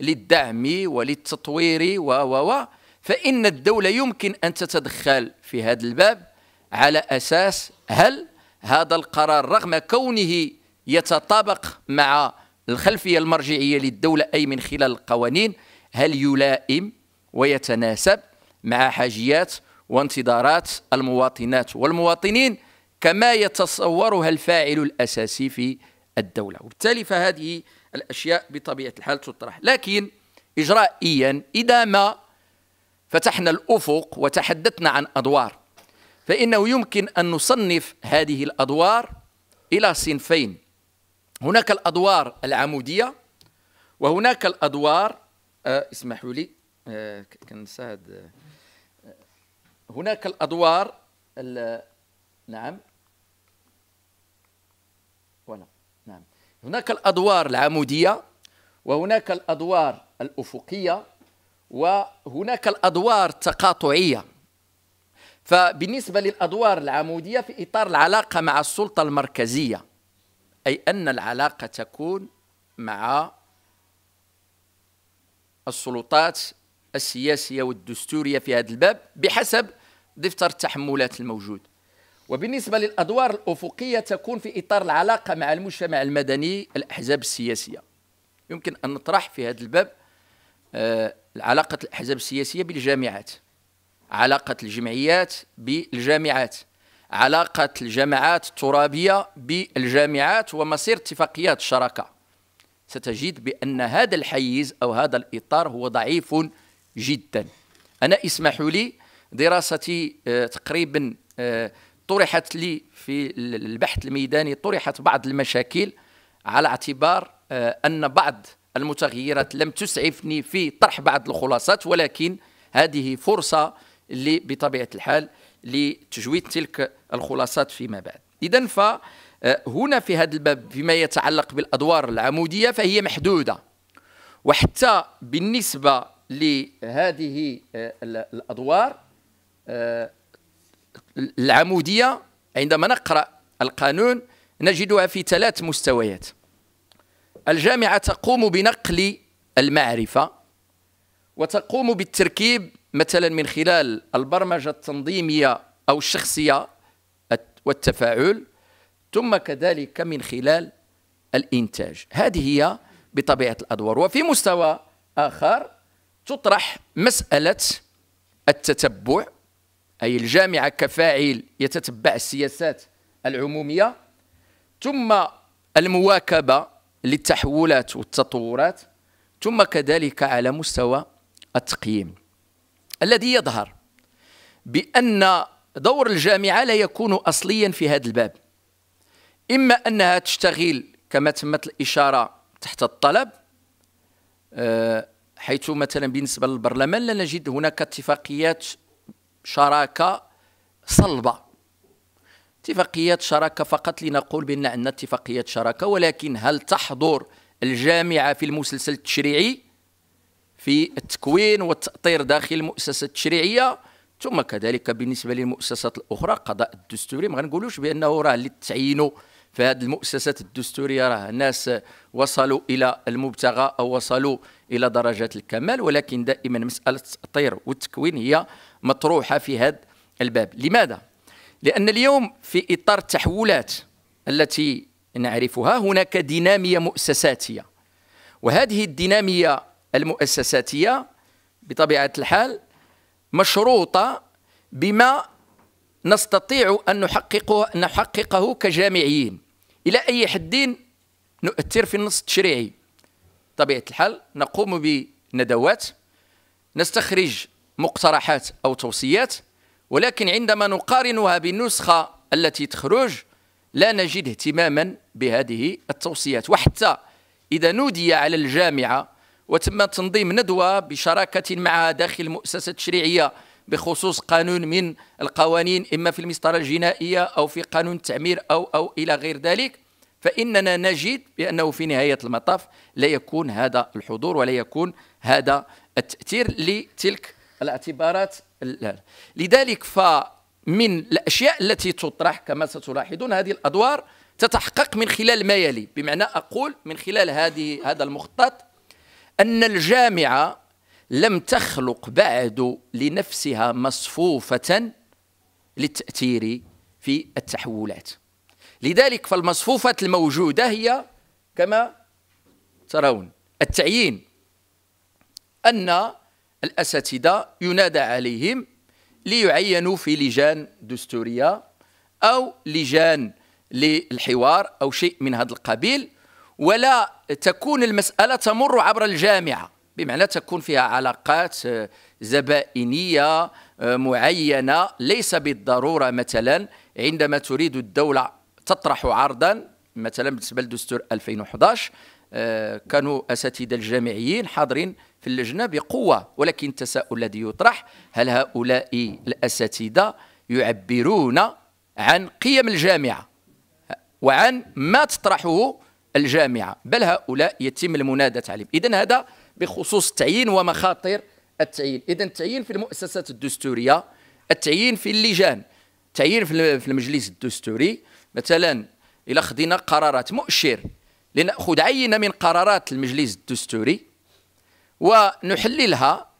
للدعم وللتطوير و و و فإن الدولة يمكن أن تتدخل في هذا الباب على أساس هل هذا القرار رغم كونه يتطابق مع الخلفية المرجعية للدولة أي من خلال القوانين هل يلائم ويتناسب مع حاجيات وانتظارات المواطنات والمواطنين كما يتصورها الفاعل الأساسي في الدولة وبالتالي فهذه الأشياء بطبيعة الحال تطرح لكن إجرائيا إذا ما فتحنا الأفق وتحدثنا عن أدوار فإنه يمكن أن نصنف هذه الأدوار إلى صنفين هناك الأدوار العمودية وهناك الأدوار آه اسمحوا لي آه آه هناك الأدوار نعم ولا هناك الأدوار العمودية وهناك الأدوار الأفقية وهناك الأدوار التقاطعية فبالنسبة للأدوار العمودية في إطار العلاقة مع السلطة المركزية أي أن العلاقة تكون مع السلطات السياسية والدستورية في هذا الباب بحسب دفتر التحملات الموجود وبالنسبة للأدوار الأفقية تكون في إطار العلاقة مع المجتمع المدني الأحزاب السياسية يمكن أن نطرح في هذا الباب آه، علاقة الأحزاب السياسية بالجامعات علاقة الجمعيات بالجامعات علاقة الجماعات الترابية بالجامعات ومصير اتفاقيات الشراكة ستجد بأن هذا الحيز أو هذا الإطار هو ضعيف جدا أنا اسمحوا لي دراستي آه، تقريبا آه، طرحت لي في البحث الميداني طرحت بعض المشاكل على اعتبار آه، أن بعض المتغيرات لم تسعفني في طرح بعض الخلاصات ولكن هذه فرصة اللي بطبيعة الحال لتجويد تلك الخلاصات فيما بعد إذا فهنا آه، في هذا الباب فيما يتعلق بالأدوار العمودية فهي محدودة وحتى بالنسبة لهذه آه، الأدوار العمودية عندما نقرأ القانون نجدها في ثلاث مستويات الجامعة تقوم بنقل المعرفة وتقوم بالتركيب مثلا من خلال البرمجة التنظيمية أو الشخصية والتفاعل ثم كذلك من خلال الإنتاج هذه هي بطبيعة الأدوار وفي مستوى آخر تطرح مسألة التتبع أي الجامعة كفاعل يتتبع السياسات العمومية ثم المواكبة للتحولات والتطورات ثم كذلك على مستوى التقييم الذي يظهر بأن دور الجامعة لا يكون أصليا في هذا الباب إما أنها تشتغل كما تمت الإشارة تحت الطلب آه، حيث مثلا بالنسبة للبرلمان لا نجد هناك اتفاقيات شراكه صلبه اتفاقيات شراكه فقط لنقول بان عندنا اتفاقيات شراكه ولكن هل تحضر الجامعه في المسلسل التشريعي في التكوين والتاطير داخل المؤسسه التشريعيه ثم كذلك بالنسبه للمؤسسات الاخرى قضاء الدستوري ما غنقولوش بانه راه اللي تعينوا هذه المؤسسات الدستوريه راه ناس وصلوا الى المبتغى او وصلوا الى درجات الكمال ولكن دائما مساله التطير والتكوين هي مطروحه في هذا الباب لماذا لان اليوم في اطار التحولات التي نعرفها هناك ديناميه مؤسساتيه وهذه الديناميه المؤسساتيه بطبيعه الحال مشروطه بما نستطيع ان نحققه نحققه كجامعيين إلى أي حد نؤثر في النص التشريعي طبيعة الحال نقوم بندوات نستخرج مقترحات أو توصيات ولكن عندما نقارنها بالنسخة التي تخرج لا نجد اهتماما بهذه التوصيات وحتى إذا نودي على الجامعة وتم تنظيم ندوة بشراكة معها داخل مؤسسة تشريعية بخصوص قانون من القوانين إما في المسطرة الجنائية أو في قانون التعمير أو أو إلى غير ذلك فإننا نجد بأنه في نهاية المطاف لا يكون هذا الحضور ولا يكون هذا التأثير لتلك الاعتبارات لذلك فمن الأشياء التي تطرح كما ستلاحظون هذه الأدوار تتحقق من خلال ما يلي بمعنى أقول من خلال هذه هذا المخطط أن الجامعة لم تخلق بعد لنفسها مصفوفة للتأثير في التحولات لذلك فالمصفوفة الموجودة هي كما ترون التعيين أن الأساتذة ينادى عليهم ليعينوا في لجان دستورية أو لجان للحوار أو شيء من هذا القبيل ولا تكون المسألة تمر عبر الجامعة بمعنى تكون فيها علاقات آه، زبائنيه آه، معينه ليس بالضروره مثلا عندما تريد الدوله تطرح عرضا مثلا بالنسبه لدستور 2011 آه، كانوا اساتذه الجامعيين حاضرين في اللجنه بقوه ولكن التساؤل الذي يطرح هل هؤلاء الاساتذه يعبرون عن قيم الجامعه وعن ما تطرحه الجامعه بل هؤلاء يتم المناداه عليهم اذا هذا بخصوص التعيين ومخاطر التعيين اذا التعيين في المؤسسات الدستوريه التعيين في اللجان التعيين في المجلس الدستوري مثلا الى خدينا قرارات مؤشر لناخذ عينه من قرارات المجلس الدستوري ونحللها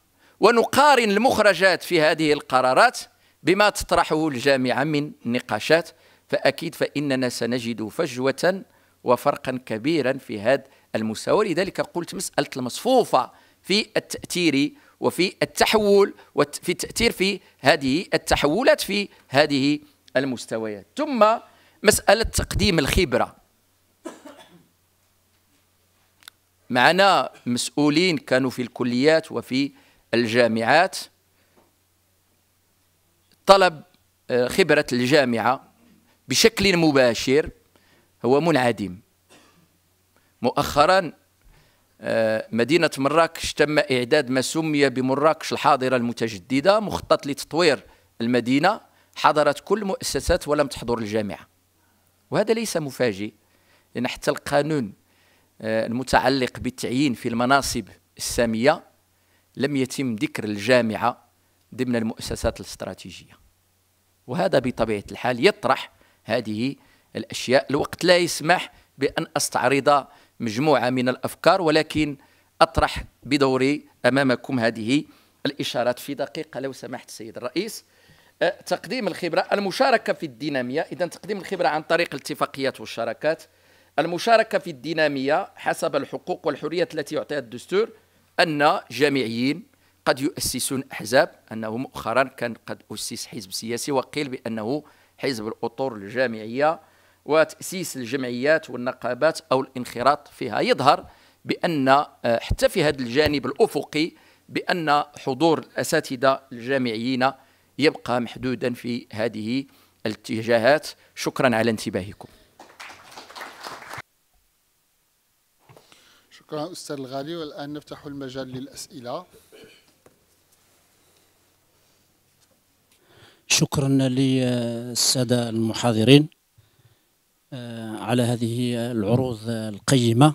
ونقارن المخرجات في هذه القرارات بما تطرحه الجامعه من نقاشات فاكيد فاننا سنجد فجوه وفرقا كبيرا في هذا المستوى لذلك قلت مسألة المصفوفة في التأثير وفي التحول وفي التأثير في هذه التحولات في هذه المستويات ثم مسألة تقديم الخبرة معنا مسؤولين كانوا في الكليات وفي الجامعات طلب آه، خبرة الجامعة بشكل مباشر هو منعدم مؤخرا آه، مدينة مراكش تم إعداد ما سمي بمراكش الحاضرة المتجددة مخطط لتطوير المدينة حضرت كل المؤسسات ولم تحضر الجامعة وهذا ليس مفاجئ لأن حتى القانون آه، المتعلق بالتعيين في المناصب السامية لم يتم ذكر الجامعة ضمن المؤسسات الاستراتيجية وهذا بطبيعة الحال يطرح هذه الأشياء الوقت لا يسمح بأن أستعرض مجموعة من الأفكار ولكن أطرح بدوري أمامكم هذه الإشارات في دقيقة لو سمحت سيد الرئيس أه، تقديم الخبرة المشاركة في الدينامية إذا تقديم الخبرة عن طريق الاتفاقيات والشراكات المشاركة في الدينامية حسب الحقوق والحريات التي يعطيها الدستور أن جامعيين قد يؤسسون أحزاب أنه مؤخرا كان قد أسس حزب سياسي وقيل بأنه حزب الأطر الجامعية وتأسيس الجمعيات والنقابات أو الانخراط فيها يظهر بأن آه، حتى في هذا الجانب الأفقي بأن حضور الأساتذة الجامعيين يبقى محدودا في هذه الاتجاهات شكرا على انتباهكم شكرا أستاذ الغالي والآن نفتح المجال للأسئلة شكرا للسادة المحاضرين آه، على هذه العروض القيمة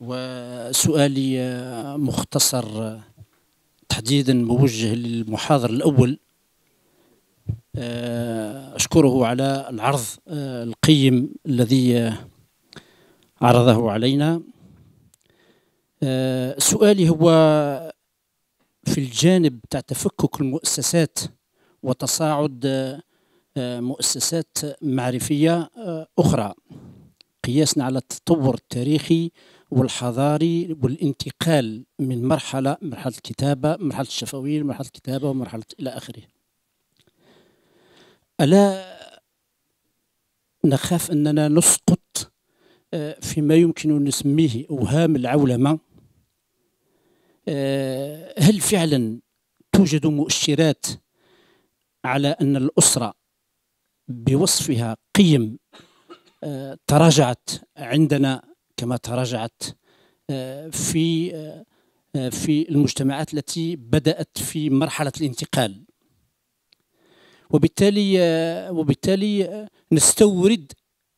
وسؤالي آه، مختصر آه، تحديدا موجه للمحاضر الأول أشكره على العرض القيم الذي عرضه علينا سؤالي هو في الجانب تاع تفكك المؤسسات وتصاعد مؤسسات معرفية آه، أخرى قياسنا على التطور التاريخي والحضاري والانتقال من مرحلة مرحلة الكتابة مرحلة الشفوية مرحلة الكتابة ومرحلة إلى آخره ألا نخاف أننا نسقط آه، فيما يمكن أن نسميه أوهام العولمة آه، هل فعلا توجد مؤشرات على أن الأسرة بوصفها قيم آه، تراجعت عندنا كما تراجعت آه، في آه، في المجتمعات التي بدأت في مرحلة الانتقال وبالتالي وبالتالي نستورد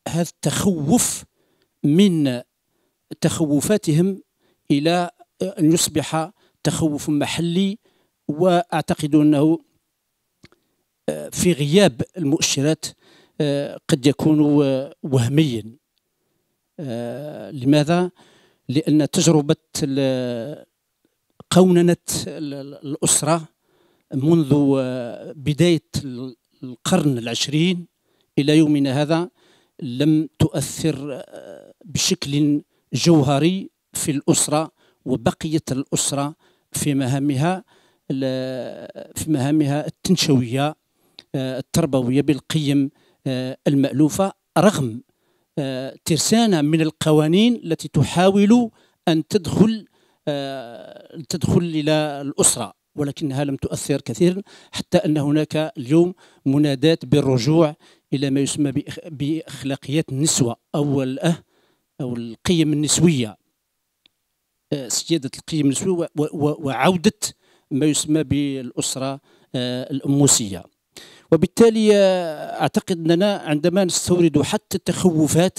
هذا التخوف من تخوفاتهم إلى أن يصبح تخوف محلي وأعتقد أنه في غياب المؤشرات آه، قد يكون آه، وهميا آه، لماذا؟ لأن تجربة قوننة الأسرة منذ بداية القرن العشرين إلى يومنا هذا لم تؤثر بشكل جوهري في الأسرة وبقية الأسرة في مهامها في مهامها التنشوية آه، التربوية بالقيم آه، المألوفة رغم آه، ترسانة من القوانين التي تحاول أن تدخل تدخل إلى الأسرة ولكنها لم تؤثر كثيرا حتى أن هناك اليوم منادات بالرجوع إلى ما يسمى بأخلاقيات النسوة أو الأه أو القيم النسوية سيادة القيم النسوية وعودة ما يسمى بالأسرة الأموسية وبالتالي آه، أعتقد أننا عندما نستورد حتى التخوفات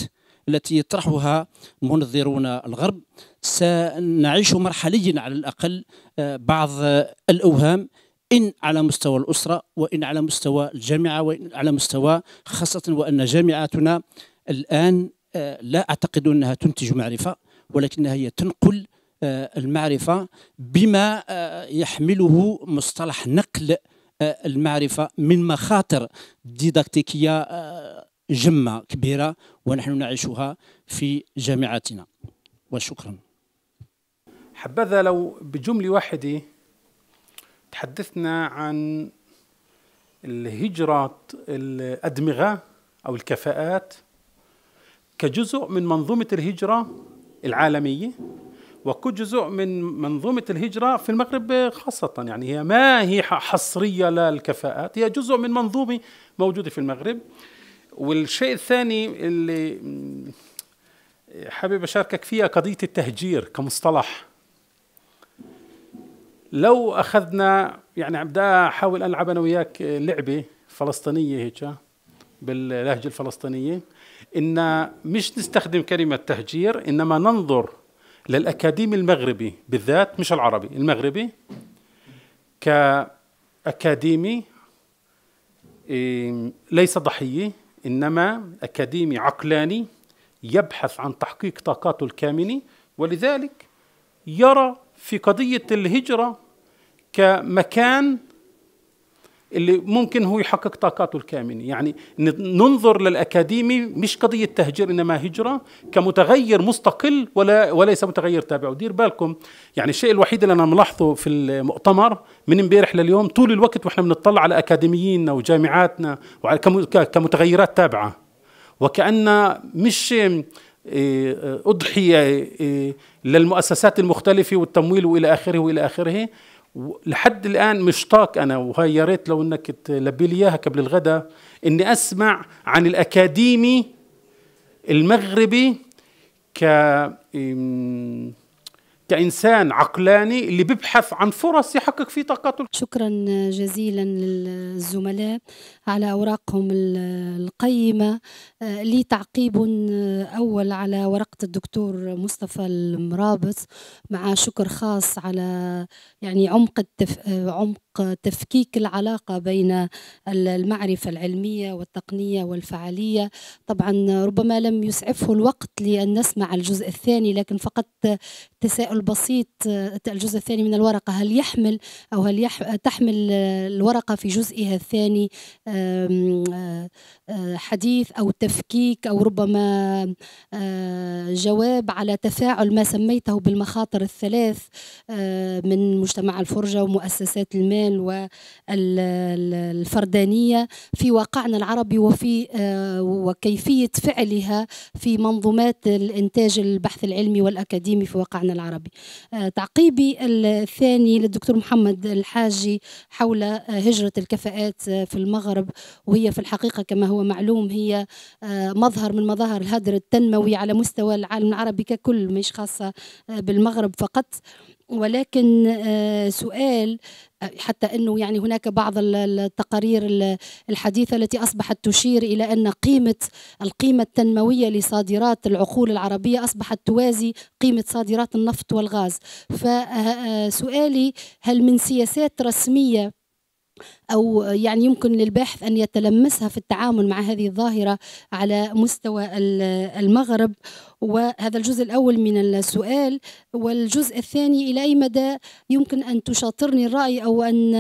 التي يطرحها منظرون الغرب سنعيش مرحليا على الأقل آه، بعض الأوهام إن على مستوى الأسرة وإن على مستوى الجامعة وإن على مستوى خاصة وأن جامعاتنا الآن آه، لا أعتقد أنها تنتج معرفة ولكنها هي تنقل المعرفة بما يحمله مصطلح نقل آه، المعرفه من مخاطر ديداكتيكيه آه، جمه كبيره ونحن نعيشها في جامعاتنا وشكرا حبذا لو بجمله واحده تحدثنا عن الهجرة الادمغه او الكفاءات كجزء من منظومه الهجره العالميه وكل جزء من منظومة الهجرة في المغرب خاصة يعني هي ما هي حصرية للكفاءات هي جزء من منظومة موجودة في المغرب والشيء الثاني اللي حابب أشاركك فيها قضية التهجير كمصطلح لو أخذنا يعني أبدأ أحاول ألعب أنا وياك لعبة فلسطينية هيك باللهجة الفلسطينية إن مش نستخدم كلمة تهجير إنما ننظر للأكاديمي المغربي بالذات مش العربي المغربي كأكاديمي ليس ضحية إنما أكاديمي عقلاني يبحث عن تحقيق طاقاته الكامنة ولذلك يرى في قضية الهجرة كمكان اللي ممكن هو يحقق طاقاته الكامنة يعني ننظر للأكاديمي مش قضية تهجير إنما هجرة كمتغير مستقل ولا وليس متغير تابع ودير بالكم يعني الشيء الوحيد اللي أنا ملاحظه في المؤتمر من امبارح لليوم طول الوقت وإحنا بنطلع على أكاديميين وجامعاتنا كمتغيرات تابعة وكأن مش إيه، إيه، أضحية إيه، للمؤسسات المختلفة والتمويل وإلى آخره وإلى آخره لحد الان مشتاق انا وهي يا ريت لو انك تلبي لي اياها قبل الغداء اني اسمع عن الاكاديمي المغربي ك كإنسان عقلاني اللي بيبحث عن فرص يحقق فيه تقاتل شكرا جزيلا للزملاء على أوراقهم القيمة آه، لي تعقيب أول على ورقة الدكتور مصطفى المرابط مع شكر خاص على يعني عمق التف... آه، عمق تفكيك العلاقة بين المعرفة العلمية والتقنية والفعالية طبعا ربما لم يسعفه الوقت لأن نسمع الجزء الثاني لكن فقط تساؤل بسيط الجزء الثاني من الورقة هل يحمل أو هل يح... تحمل الورقة في جزئها الثاني آه، حديث أو تفكيك أو ربما آه، جواب على تفاعل ما سميته بالمخاطر الثلاث آه، من مجتمع الفرجة ومؤسسات المال الجمال والفردانية في واقعنا العربي وفي آه، وكيفية فعلها في منظومات الإنتاج البحث العلمي والأكاديمي في واقعنا العربي آه، تعقيبي الثاني للدكتور محمد الحاجي حول آه، هجرة الكفاءات في المغرب وهي في الحقيقة كما هو معلوم هي مظهر من مظاهر الهدر التنموي على مستوى العالم العربي ككل مش خاصة بالمغرب فقط ولكن آه، سؤال آه، حتى انه يعني هناك بعض التقارير الحديثه التي اصبحت تشير الى ان قيمه القيمه التنمويه لصادرات العقول العربيه اصبحت توازي قيمه صادرات النفط والغاز فسؤالي آه، هل من سياسات رسميه أو يعني يمكن للباحث أن يتلمسها في التعامل مع هذه الظاهرة على مستوى المغرب وهذا الجزء الأول من السؤال والجزء الثاني إلى أي مدى يمكن أن تشاطرني الرأي أو أن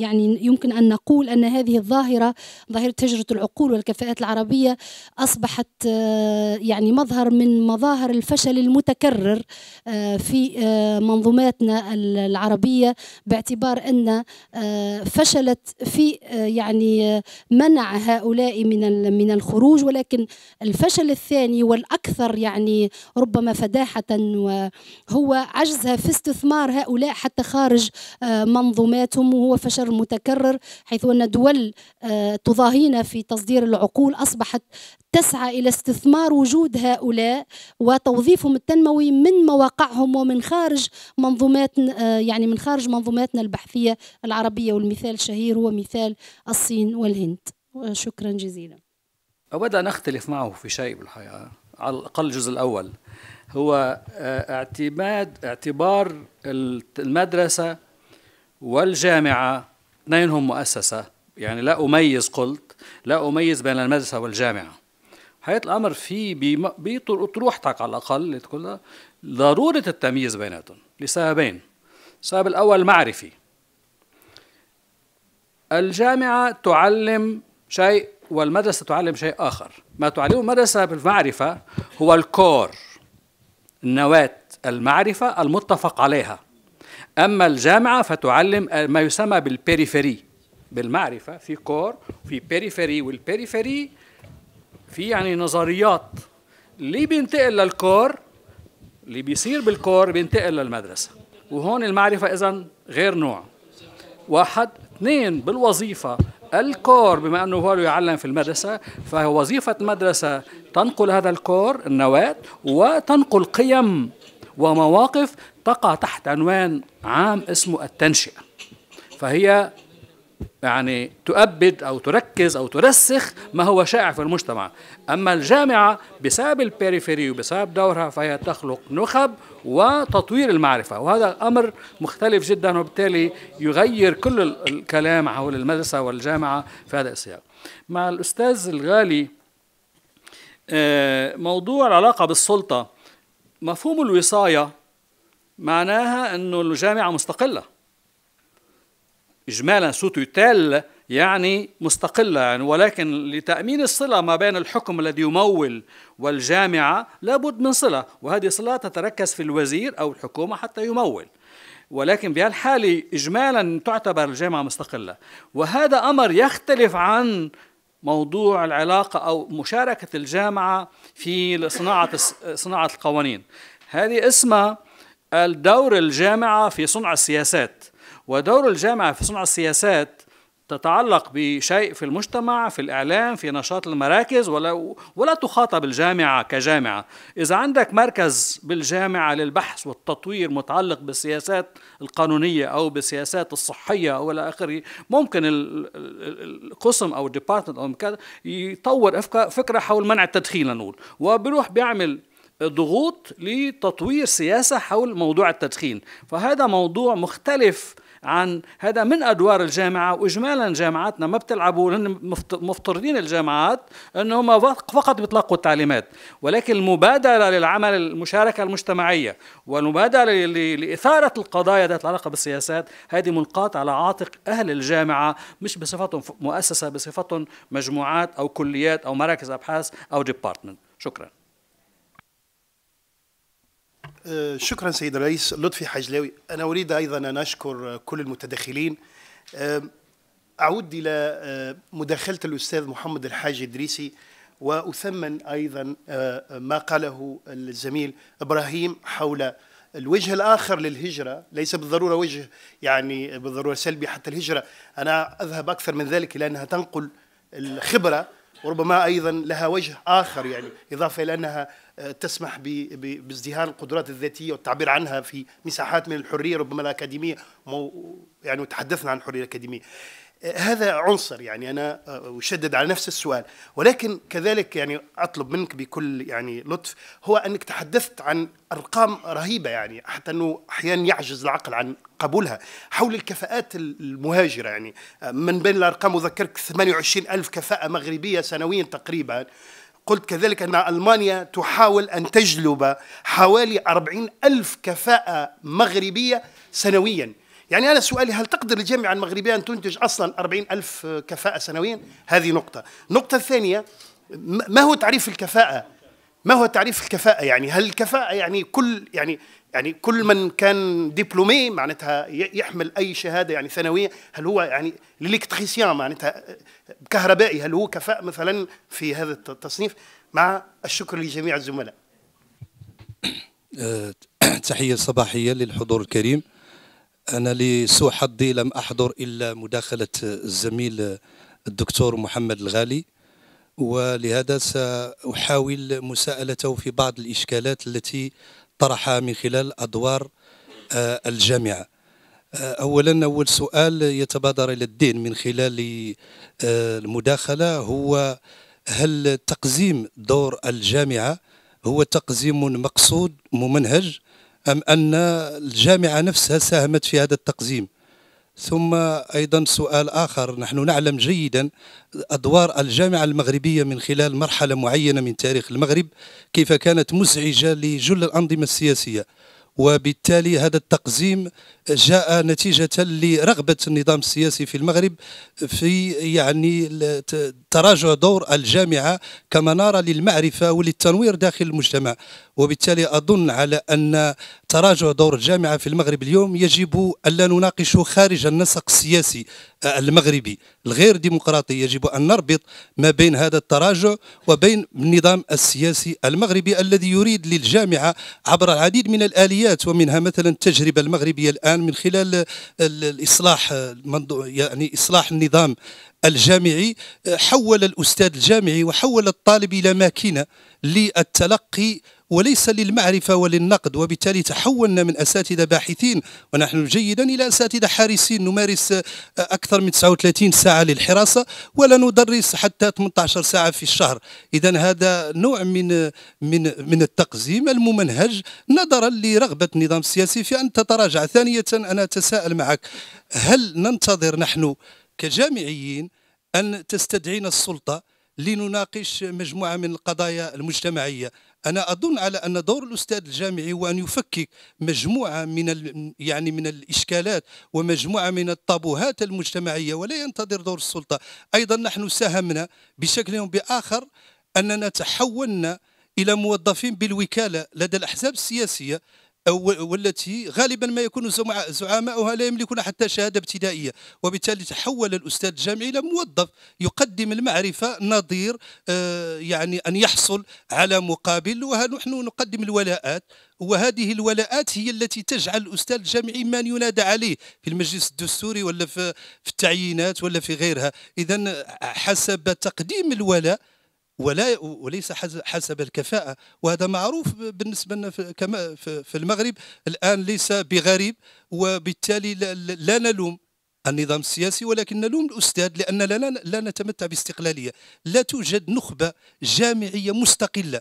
يعني يمكن أن نقول أن هذه الظاهرة ظاهرة هجرة العقول والكفاءات العربية أصبحت يعني مظهر من مظاهر الفشل المتكرر آه، في آه، منظوماتنا العربية باعتبار أن آه، فشلت في يعني منع هؤلاء من من الخروج ولكن الفشل الثاني والأكثر يعني يعني ربما فداحة وهو عجزها في استثمار هؤلاء حتى خارج آه، منظوماتهم وهو فشل متكرر حيث أن دول آه، تضاهينا في تصدير العقول أصبحت تسعى إلى استثمار وجود هؤلاء وتوظيفهم التنموي من مواقعهم ومن خارج منظومات آه، يعني من خارج منظوماتنا البحثية العربية والمثال الشهير هو مثال الصين والهند شكرا جزيلا أود أن أختلف معه في شيء بالحقيقة على الأقل الجزء الأول هو آه، اعتماد اعتبار المدرسة والجامعة اثنينهم مؤسسة يعني لا أميز قلت لا أميز بين المدرسة والجامعة حيث الأمر في بطروحتك على الأقل كلها ضرورة التمييز بيناتهم لسببين السبب الأول معرفي الجامعة تعلم شيء والمدرسة تعلم شيء آخر ما تعلمه المدرسة بالمعرفة هو الكور النواة المعرفة المتفق عليها أما الجامعة فتعلم ما يسمى بالبيريفري بالمعرفة في كور في بيريفري والبيريفري في يعني نظريات اللي بينتقل للكور اللي بيصير بالكور بينتقل للمدرسة وهون المعرفة إذا غير نوع واحد اثنين بالوظيفة الكور بما أنه هو يعلم في المدرسة فوظيفة المدرسة تنقل هذا الكور النواة وتنقل قيم ومواقف تقع تحت عنوان عام اسمه التنشئة فهي يعني تؤبد او تركز او ترسخ ما هو شائع في المجتمع اما الجامعه بسبب البيريفيري وبسبب دورها فهي تخلق نخب وتطوير المعرفه وهذا امر مختلف جدا وبالتالي يغير كل الكلام حول المدرسه والجامعه في هذا السياق مع الاستاذ الغالي آه، موضوع العلاقه بالسلطه مفهوم الوصايه معناها انه الجامعه مستقله إجمالا سوتوتيل يعني مستقلة يعني ولكن لتأمين الصلة ما بين الحكم الذي يمول والجامعة لابد من صلة وهذه الصلة تتركز في الوزير أو الحكومة حتى يمول ولكن بهالحالة إجمالا تعتبر الجامعة مستقلة وهذا أمر يختلف عن موضوع العلاقة أو مشاركة الجامعة في صناعة صناعة القوانين هذه اسمها الدور الجامعة في صنع السياسات ودور الجامعة في صنع السياسات تتعلق بشيء في المجتمع في الإعلام في نشاط المراكز ولا, ولا تخاطب الجامعة كجامعة إذا عندك مركز بالجامعة للبحث والتطوير متعلق بالسياسات القانونية أو بالسياسات الصحية أو إلى آخره ممكن القسم أو الديبارتمنت أو كذا يطور فكرة حول منع التدخين نقول وبروح بيعمل ضغوط لتطوير سياسة حول موضوع التدخين فهذا موضوع مختلف عن هذا من ادوار الجامعه واجمالا جامعاتنا ما بتلعبوا هن مفترضين الجامعات انه هم فقط بيطلقوا التعليمات ولكن المبادره للعمل المشاركه المجتمعيه والمبادره لاثاره القضايا ذات العلاقه بالسياسات هذه منقاط على عاتق اهل الجامعه مش بصفتهم مؤسسه بصفتهم مجموعات او كليات او مراكز ابحاث او ديبارتمنت شكرا آه، شكرا سيد الرئيس لطفي حجلاوي أنا أريد أيضا أن أشكر كل المتداخلين آه، أعود إلى آه، مداخلة الأستاذ محمد الحاج إدريسي وأثمن أيضا ما قاله الزميل إبراهيم حول الوجه الآخر للهجرة ليس بالضرورة وجه يعني بالضرورة سلبي حتى الهجرة أنا أذهب أكثر من ذلك إلى أنها تنقل الخبرة وربما أيضا لها وجه آخر يعني إضافة إلى أنها آه، تسمح بازدهار القدرات الذاتية والتعبير عنها في مساحات من الحرية ربما الأكاديمية يعني وتحدثنا عن الحرية الأكاديمية هذا عنصر يعني انا اشدد على نفس السؤال ولكن كذلك يعني اطلب منك بكل يعني لطف هو انك تحدثت عن ارقام رهيبه يعني حتى انه احيانا يعجز العقل عن قبولها حول الكفاءات المهاجره يعني من بين الارقام اذكرك 28 الف كفاءه مغربيه سنويا تقريبا قلت كذلك أن ألمانيا تحاول أن تجلب حوالي 40 ألف كفاءة مغربية سنوياً يعني أنا سؤالي هل تقدر الجامعة المغربية أن تنتج أصلا أربعين ألف كفاءة سنويا هذه نقطة نقطة الثانية ما هو تعريف الكفاءة ما هو تعريف الكفاءة يعني هل الكفاءة يعني كل يعني يعني كل من كان دبلومي معناتها يحمل أي شهادة يعني ثانوية هل هو يعني ليكتريسيان معناتها كهربائي هل هو كفاء مثلا في هذا التصنيف مع الشكر لجميع الزملاء أه، تحية صباحية للحضور الكريم أنا لسوء حظي لم أحضر إلا مداخلة الزميل الدكتور محمد الغالي ولهذا سأحاول مساءلته في بعض الإشكالات التي طرحها من خلال أدوار آه، الجامعة آه، أولا أول سؤال يتبادر إلى الدين من خلال آه، المداخلة هو هل تقزيم دور الجامعة هو تقزيم مقصود ممنهج أم أن الجامعة نفسها ساهمت في هذا التقزيم ثم أيضا سؤال آخر نحن نعلم جيدا أدوار الجامعة المغربية من خلال مرحلة معينة من تاريخ المغرب كيف كانت مزعجة لجل الأنظمة السياسية وبالتالي هذا التقزيم جاء نتيجة لرغبة النظام السياسي في المغرب في يعني تراجع دور الجامعة كمنارة للمعرفة وللتنوير داخل المجتمع وبالتالي أظن على أن تراجع دور الجامعة في المغرب اليوم يجب ألا نناقشه خارج النسق السياسي آه، المغربي الغير ديمقراطي يجب أن نربط ما بين هذا التراجع وبين النظام السياسي المغربي الذي يريد للجامعة عبر العديد من الآليات ومنها مثلا التجربة المغربية الآن من خلال الإصلاح آه، يعني إصلاح النظام الجامعي حول الأستاذ الجامعي وحول الطالب إلى ماكينة للتلقي وليس للمعرفة وللنقد وبالتالي تحولنا من أساتذة باحثين ونحن جيدا إلى أساتذة حارسين نمارس أكثر من 39 ساعة للحراسة ولا ندرس حتى 18 ساعة في الشهر إذا هذا نوع من من من التقزيم الممنهج نظرا لرغبة النظام السياسي في أن تتراجع ثانية أنا أتساءل معك هل ننتظر نحن كجامعيين أن تستدعينا السلطة لنناقش مجموعة من القضايا المجتمعية أنا أظن على أن دور الأستاذ الجامعي هو أن يفكك مجموعة من يعني من الإشكالات ومجموعة من الطابوهات المجتمعية ولا ينتظر دور السلطة أيضا نحن ساهمنا بشكل أو بآخر أننا تحولنا إلى موظفين بالوكالة لدى الأحزاب السياسية والتي غالبا ما يكون زعماؤها لا يملكون حتى شهاده ابتدائيه وبالتالي تحول الاستاذ الجامعي الى موظف يقدم المعرفه نظير آه، يعني ان يحصل على مقابل ونحن نقدم الولاءات وهذه الولاءات هي التي تجعل الاستاذ الجامعي من ينادى عليه في المجلس الدستوري ولا في التعيينات ولا في غيرها اذا حسب تقديم الولاء ولا وليس حسب الكفاءة وهذا معروف بالنسبة لنا كما في المغرب الآن ليس بغريب وبالتالي لا نلوم النظام السياسي ولكن نلوم الأستاذ لأننا لا نتمتع باستقلالية لا توجد نخبة جامعية مستقلة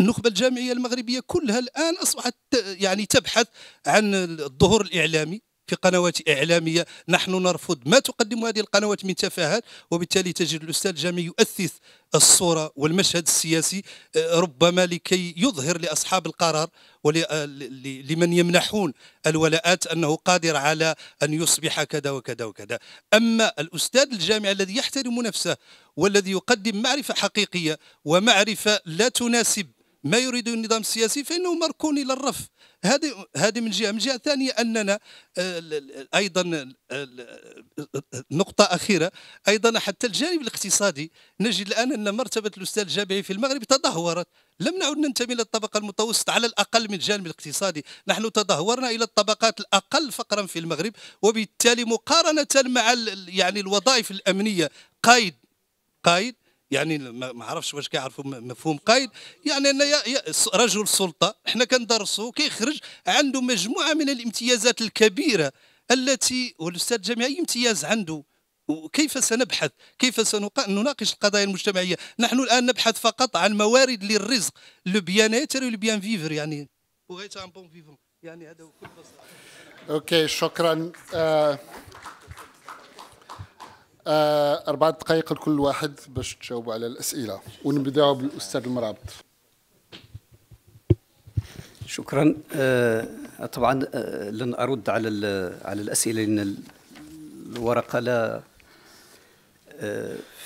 النخبة الجامعية المغربية كلها الآن أصبحت يعني تبحث عن الظهور الإعلامي في قنوات إعلامية نحن نرفض ما تقدم هذه القنوات من تفاهات وبالتالي تجد الأستاذ جامي يؤثث الصورة والمشهد السياسي آه، ربما لكي يظهر لأصحاب القرار ولمن آه، يمنحون الولاءات أنه قادر على أن يصبح كذا وكذا وكذا أما الأستاذ الجامعي الذي يحترم نفسه والذي يقدم معرفة حقيقية ومعرفة لا تناسب ما يريده النظام السياسي فانه مركون الى الرف هذه هذه من جهه من جهه ثانيه اننا آه، ايضا نقطه اخيره ايضا حتى الجانب الاقتصادي نجد الان ان مرتبه الاستاذ الجامعي في المغرب تدهورت لم نعد ننتمي الى الطبقه المتوسطه على الاقل من الجانب الاقتصادي نحن تدهورنا الى الطبقات الاقل فقرا في المغرب وبالتالي مقارنه مع يعني الوظائف الامنيه قايد قايد يعني ما عرفش واش كيعرفوا مفهوم قايد يعني انا رجل سلطه احنا كندرسوا كيخرج عنده مجموعه من الامتيازات الكبيره التي والاستاذ الجامعي امتياز عنده وكيف سنبحث كيف سنناقش القضايا المجتمعيه نحن الان نبحث فقط عن موارد للرزق لو بيان ايتر لو بيان فيفر يعني ان بون يعني هذا هو كل بساطه اوكي شكرا آه آه، أربعة دقائق لكل واحد باش تجاوبوا على الأسئلة ونبداو بالأستاذ المرابط شكرا آه، طبعا آه، لن أرد على على الأسئلة لأن الورقة لا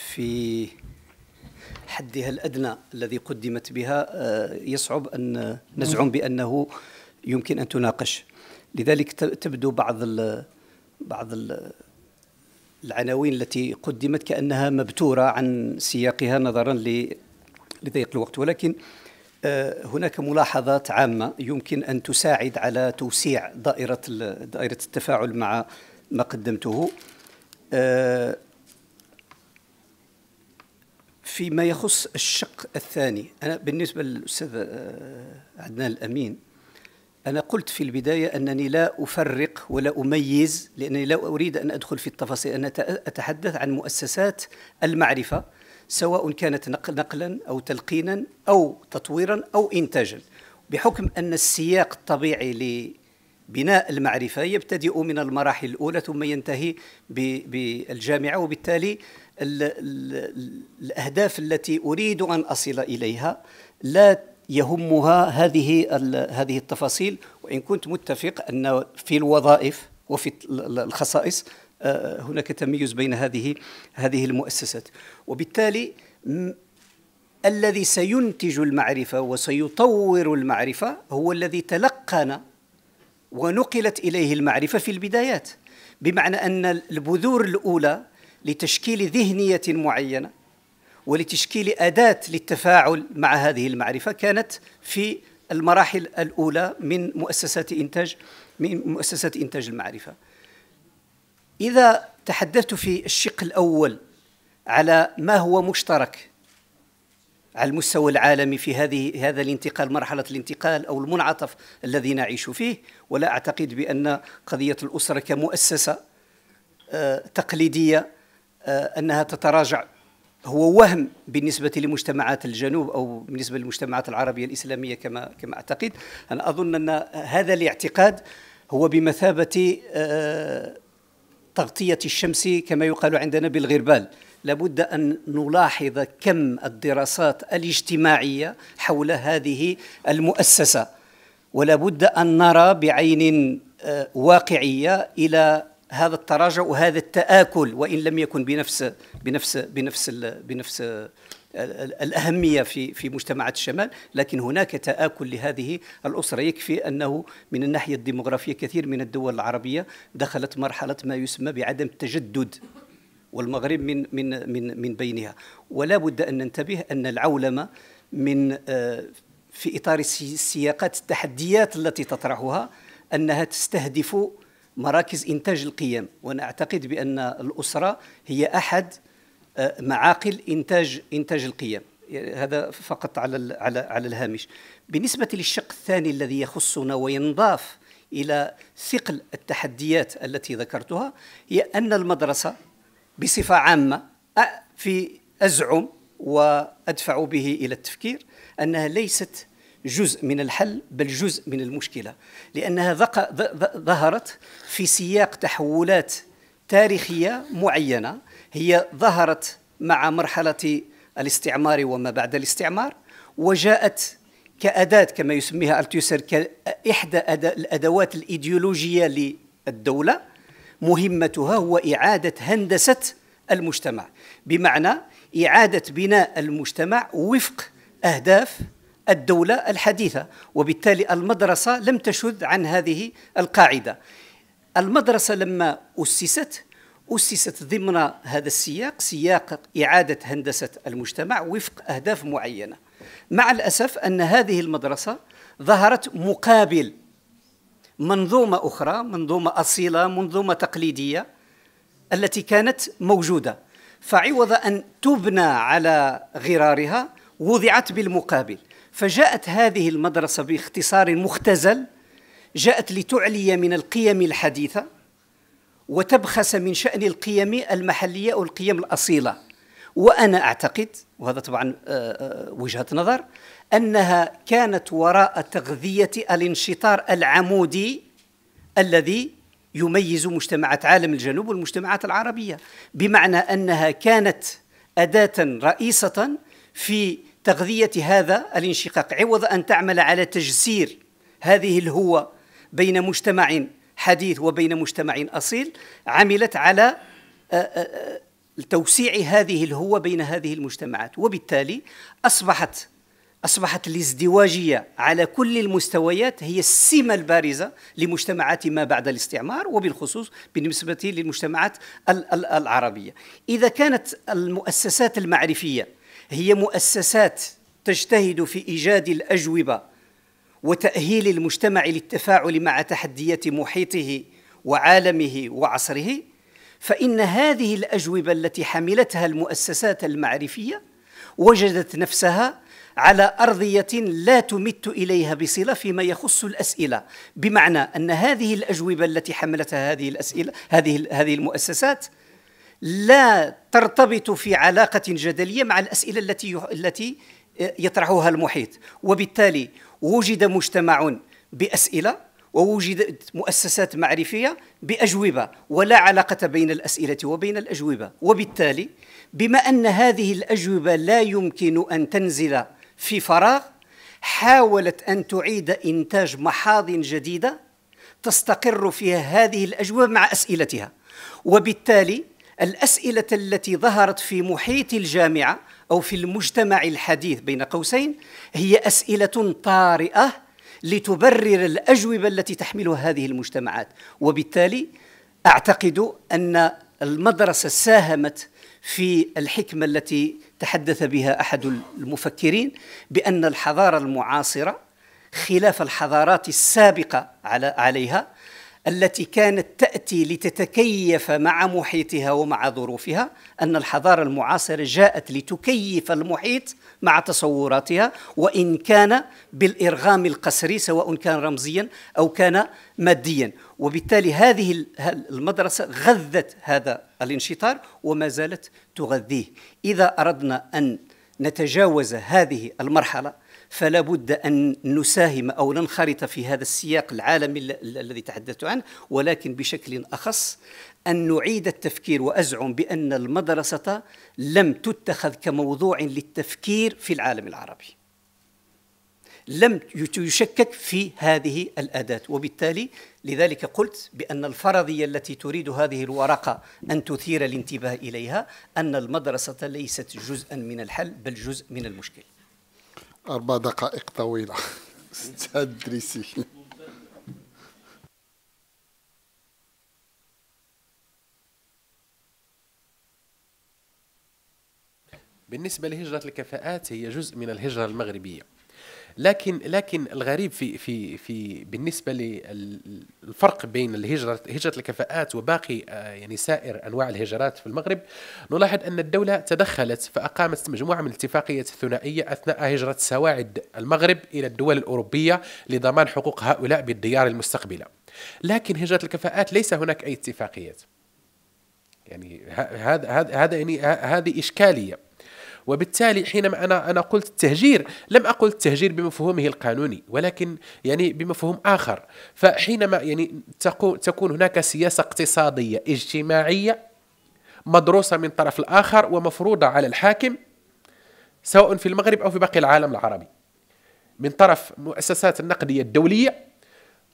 في حدها الأدنى الذي قدمت بها يصعب أن نزعم بأنه يمكن أن تناقش لذلك تبدو بعض بعض العناوين التي قدمت كأنها مبتورة عن سياقها نظرا لضيق الوقت ولكن آه، هناك ملاحظات عامة يمكن أن تساعد على توسيع دائرة دائرة التفاعل مع ما قدمته آه، فيما يخص الشق الثاني أنا بالنسبة للأستاذ آه، عدنان الأمين أنا قلت في البداية أنني لا أفرق ولا أميز لأنني لا أريد أن أدخل في التفاصيل أنا أتحدث عن مؤسسات المعرفة سواء كانت نقلا أو تلقينا أو تطويرا أو إنتاجا بحكم أن السياق الطبيعي لبناء المعرفة يبتدئ من المراحل الأولى ثم ينتهي بالجامعة وبالتالي الأهداف التي أريد أن أصل إليها لا يهمها هذه هذه التفاصيل وان كنت متفق ان في الوظائف وفي الخصائص آه، هناك تميز بين هذه هذه المؤسسات وبالتالي الذي سينتج المعرفه وسيطور المعرفه هو الذي تلقن ونقلت اليه المعرفه في البدايات بمعنى ان البذور الاولى لتشكيل ذهنيه معينه ولتشكيل أداة للتفاعل مع هذه المعرفة كانت في المراحل الأولى من مؤسسات إنتاج من مؤسسات إنتاج المعرفة إذا تحدثت في الشق الأول على ما هو مشترك على المستوى العالمي في هذه هذا الانتقال مرحلة الانتقال أو المنعطف الذي نعيش فيه ولا أعتقد بأن قضية الأسرة كمؤسسة آه، تقليدية آه، أنها تتراجع هو وهم بالنسبة لمجتمعات الجنوب أو بالنسبة للمجتمعات العربية الإسلامية كما كما أعتقد أنا أظن أن هذا الاعتقاد هو بمثابة آه، تغطية الشمس كما يقال عندنا بالغربال لابد أن نلاحظ كم الدراسات الاجتماعية حول هذه المؤسسة ولابد أن نرى بعين آه، واقعية إلى هذا التراجع وهذا التآكل وإن لم يكن بنفس بنفس بنفس بنفس الأهمية في في مجتمعات الشمال لكن هناك تآكل لهذه الأسرة يكفي أنه من الناحية الديمغرافية كثير من الدول العربية دخلت مرحلة ما يسمى بعدم التجدد والمغرب من من من من بينها ولا بد أن ننتبه أن العولمة من آه، في إطار السياقات التحديات التي تطرحها أنها تستهدف مراكز إنتاج القيم وأنا أعتقد بأن الأسرة هي أحد آه، معاقل إنتاج إنتاج القيم هذا فقط على على على الهامش بالنسبة للشق الثاني الذي يخصنا وينضاف إلى ثقل التحديات التي ذكرتها هي أن المدرسة بصفة عامة في أزعم وأدفع به إلى التفكير أنها ليست جزء من الحل بل جزء من المشكله لانها ظهرت في سياق تحولات تاريخيه معينه هي ظهرت مع مرحله الاستعمار وما بعد الاستعمار وجاءت كأداة كما يسميها التيوسر كإحدى الأدوات الإيديولوجية للدولة مهمتها هو إعادة هندسة المجتمع بمعنى إعادة بناء المجتمع وفق أهداف الدولة الحديثة وبالتالي المدرسة لم تشذ عن هذه القاعدة المدرسة لما أسست أسست ضمن هذا السياق سياق إعادة هندسة المجتمع وفق أهداف معينة مع الأسف أن هذه المدرسة ظهرت مقابل منظومة أخرى منظومة أصيلة منظومة تقليدية التي كانت موجودة فعوض أن تبنى على غرارها وضعت بالمقابل فجاءت هذه المدرسة باختصار مختزل جاءت لتعلي من القيم الحديثة وتبخس من شأن القيم المحلية أو القيم الأصيلة وأنا أعتقد وهذا طبعا آه، آه، وجهة نظر أنها كانت وراء تغذية الانشطار العمودي الذي يميز مجتمعات عالم الجنوب والمجتمعات العربية بمعنى أنها كانت أداة رئيسة في تغذية هذا الانشقاق عوض أن تعمل على تجسير هذه الهوة بين مجتمع حديث وبين مجتمع أصيل عملت على آه، آه، آه، توسيع هذه الهوة بين هذه المجتمعات وبالتالي أصبحت أصبحت الازدواجية على كل المستويات هي السمة البارزة لمجتمعات ما بعد الاستعمار وبالخصوص بالنسبة للمجتمعات العربية إذا كانت المؤسسات المعرفية هي مؤسسات تجتهد في ايجاد الاجوبه وتاهيل المجتمع للتفاعل مع تحديات محيطه وعالمه وعصره فان هذه الاجوبه التي حملتها المؤسسات المعرفيه وجدت نفسها على ارضيه لا تمت اليها بصله فيما يخص الاسئله بمعنى ان هذه الاجوبه التي حملتها هذه الاسئله هذه هذه المؤسسات لا ترتبط في علاقة جدلية مع الأسئلة التي التي آه، يطرحها المحيط وبالتالي وجد مجتمع بأسئلة ووجدت مؤسسات معرفية بأجوبة ولا علاقة بين الأسئلة وبين الأجوبة وبالتالي بما أن هذه الأجوبة لا يمكن أن تنزل في فراغ حاولت أن تعيد إنتاج محاضن جديدة تستقر فيها هذه الأجوبة مع أسئلتها وبالتالي الاسئله التي ظهرت في محيط الجامعه او في المجتمع الحديث بين قوسين هي اسئله طارئه لتبرر الاجوبه التي تحملها هذه المجتمعات وبالتالي اعتقد ان المدرسه ساهمت في الحكمه التي تحدث بها احد المفكرين بان الحضاره المعاصره خلاف الحضارات السابقه على عليها التي كانت تاتي لتتكيف مع محيطها ومع ظروفها ان الحضاره المعاصره جاءت لتكيف المحيط مع تصوراتها وان كان بالارغام القسري سواء كان رمزيا او كان ماديا وبالتالي هذه المدرسه غذت هذا الانشطار وما زالت تغذيه اذا اردنا ان نتجاوز هذه المرحله فلا بد أن نساهم أو ننخرط في هذا السياق العالمي الذي تحدثت عنه ولكن بشكل أخص أن نعيد التفكير وأزعم بأن المدرسة لم تتخذ كموضوع للتفكير في العالم العربي لم يشكك في هذه الأداة وبالتالي لذلك قلت بأن الفرضية التي تريد هذه الورقة أن تثير الانتباه إليها أن المدرسة ليست جزءا من الحل بل جزء من المشكل أربع دقائق طويلة تدريسي بالنسبة لهجرة الكفاءات هي جزء من الهجرة المغربية لكن لكن الغريب في في في بالنسبه للفرق بين الهجره هجره الكفاءات وباقي آه، يعني سائر انواع الهجرات في المغرب نلاحظ ان الدوله تدخلت فاقامت مجموعه من الاتفاقيات الثنائيه اثناء هجره سواعد المغرب الى الدول الاوروبيه لضمان حقوق هؤلاء بالديار المستقبله لكن هجره الكفاءات ليس هناك اي اتفاقيات يعني هذا هذا يعني هذه اشكاليه وبالتالي حينما أنا أنا قلت التهجير لم أقل التهجير بمفهومه القانوني ولكن يعني بمفهوم آخر فحينما يعني تكون هناك سياسة اقتصادية اجتماعية مدروسة من طرف الآخر ومفروضة على الحاكم سواء في المغرب أو في باقي العالم العربي من طرف مؤسسات النقدية الدولية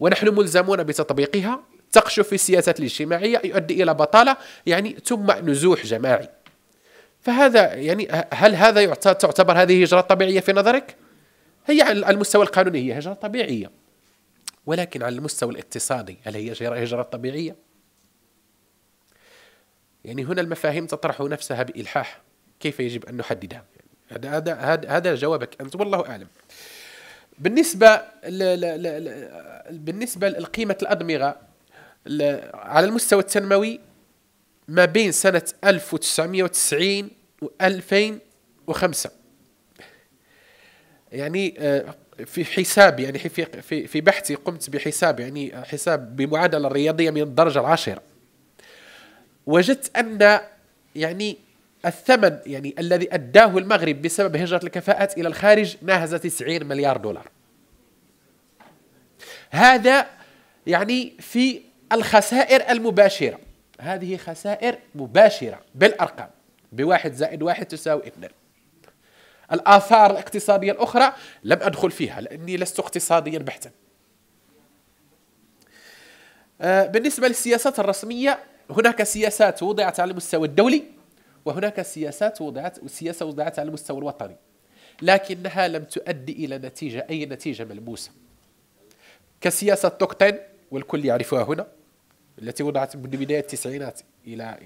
ونحن ملزمون بتطبيقها تقشف في السياسات الاجتماعية يؤدي إلى بطالة يعني ثم نزوح جماعي فهذا يعني هل هذا تعتبر هذه هجرة طبيعية في نظرك؟ هي على المستوى القانوني هي هجرة طبيعية ولكن على المستوى الاقتصادي هل هي هجرة طبيعية؟ يعني هنا المفاهيم تطرح نفسها بإلحاح كيف يجب أن نحددها؟ هذا هذا هذا جوابك أنت والله أعلم. بالنسبة لـ لـ لـ بالنسبة لقيمة الأدمغة على المستوى التنموي ما بين سنة 1990 و 2005 يعني آه، في حساب يعني في في في بحثي قمت بحساب يعني حساب بمعادله رياضيه من الدرجه العاشره وجدت ان يعني الثمن يعني الذي اداه المغرب بسبب هجره الكفاءات الى الخارج ناهز 90 مليار دولار هذا يعني في الخسائر المباشره هذه خسائر مباشرة بالأرقام بواحد زائد واحد تساوي اثنين الآثار الاقتصادية الأخرى لم أدخل فيها لأني لست اقتصاديا بحتا آه، بالنسبة للسياسات الرسمية هناك سياسات وضعت على المستوى الدولي وهناك سياسات وضعت سياسة وضعت على المستوى الوطني لكنها لم تؤدي إلى نتيجة أي نتيجة ملموسة كسياسة توكتين والكل يعرفها هنا التي وضعت من بداية التسعينات إلى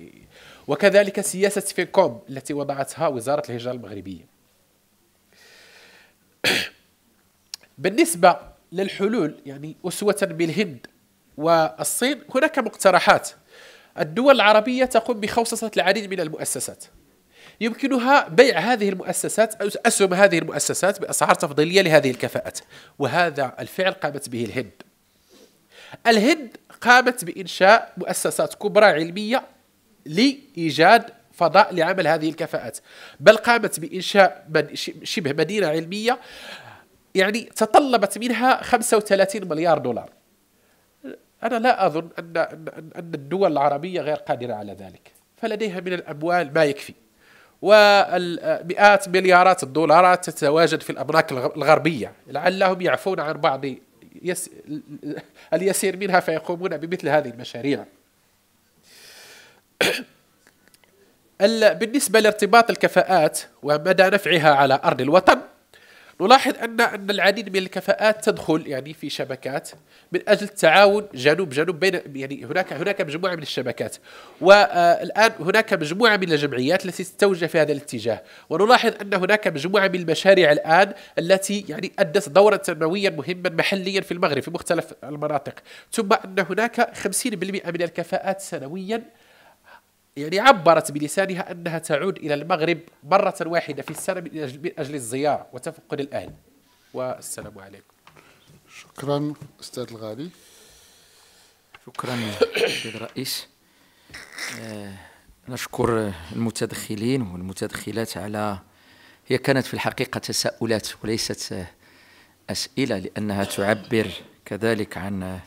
وكذلك سياسة فيكوم التي وضعتها وزارة الهجرة المغربية بالنسبة للحلول يعني أسوة بالهند والصين هناك مقترحات الدول العربية تقوم بخوصصة العديد من المؤسسات يمكنها بيع هذه المؤسسات أو أسهم هذه المؤسسات بأسعار تفضيلية لهذه الكفاءات وهذا الفعل قامت به الهند الهند قامت بإنشاء مؤسسات كبرى علمية لإيجاد فضاء لعمل هذه الكفاءات بل قامت بإنشاء شبه مدينة علمية يعني تطلبت منها 35 مليار دولار أنا لا أظن أن, أن الدول العربية غير قادرة على ذلك فلديها من الأموال ما يكفي ومئات مليارات الدولارات تتواجد في الأبراك الغربية لعلهم يعفون عن بعض اليسير منها فيقومون بمثل هذه المشاريع بالنسبة لارتباط الكفاءات ومدى نفعها على أرض الوطن نلاحظ أن أن العديد من الكفاءات تدخل يعني في شبكات من أجل التعاون جنوب جنوب بين يعني هناك هناك مجموعة من الشبكات والآن هناك مجموعة من الجمعيات التي تتوجه في هذا الاتجاه ونلاحظ أن هناك مجموعة من المشاريع الآن التي يعني أدت دورا تنمويا مهما محليا في المغرب في مختلف المناطق ثم أن هناك 50% من الكفاءات سنويا يعني عبرت بلسانها أنها تعود إلى المغرب مرة واحدة في السنة من أجل الزيارة وتفقد الأهل والسلام عليكم شكرا أستاذ الغالي شكرا سيد الرئيس آه، نشكر المتدخلين والمتدخلات على هي كانت في الحقيقة تساؤلات وليست آه، أسئلة لأنها تعبر كذلك عن آه،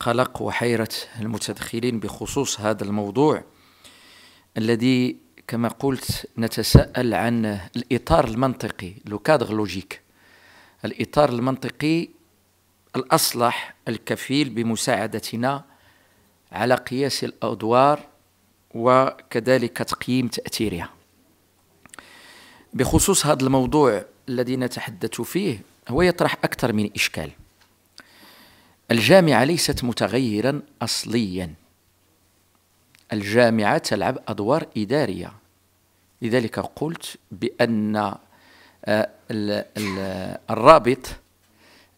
قلق وحيرة المتدخلين بخصوص هذا الموضوع الذي كما قلت نتساءل عن الاطار المنطقي لو كادغ لوجيك الاطار المنطقي الاصلح الكفيل بمساعدتنا على قياس الادوار وكذلك تقييم تاثيرها بخصوص هذا الموضوع الذي نتحدث فيه هو يطرح اكثر من اشكال الجامعه ليست متغيرا اصليا الجامعة تلعب أدوار إدارية لذلك قلت بأن آه، الرابط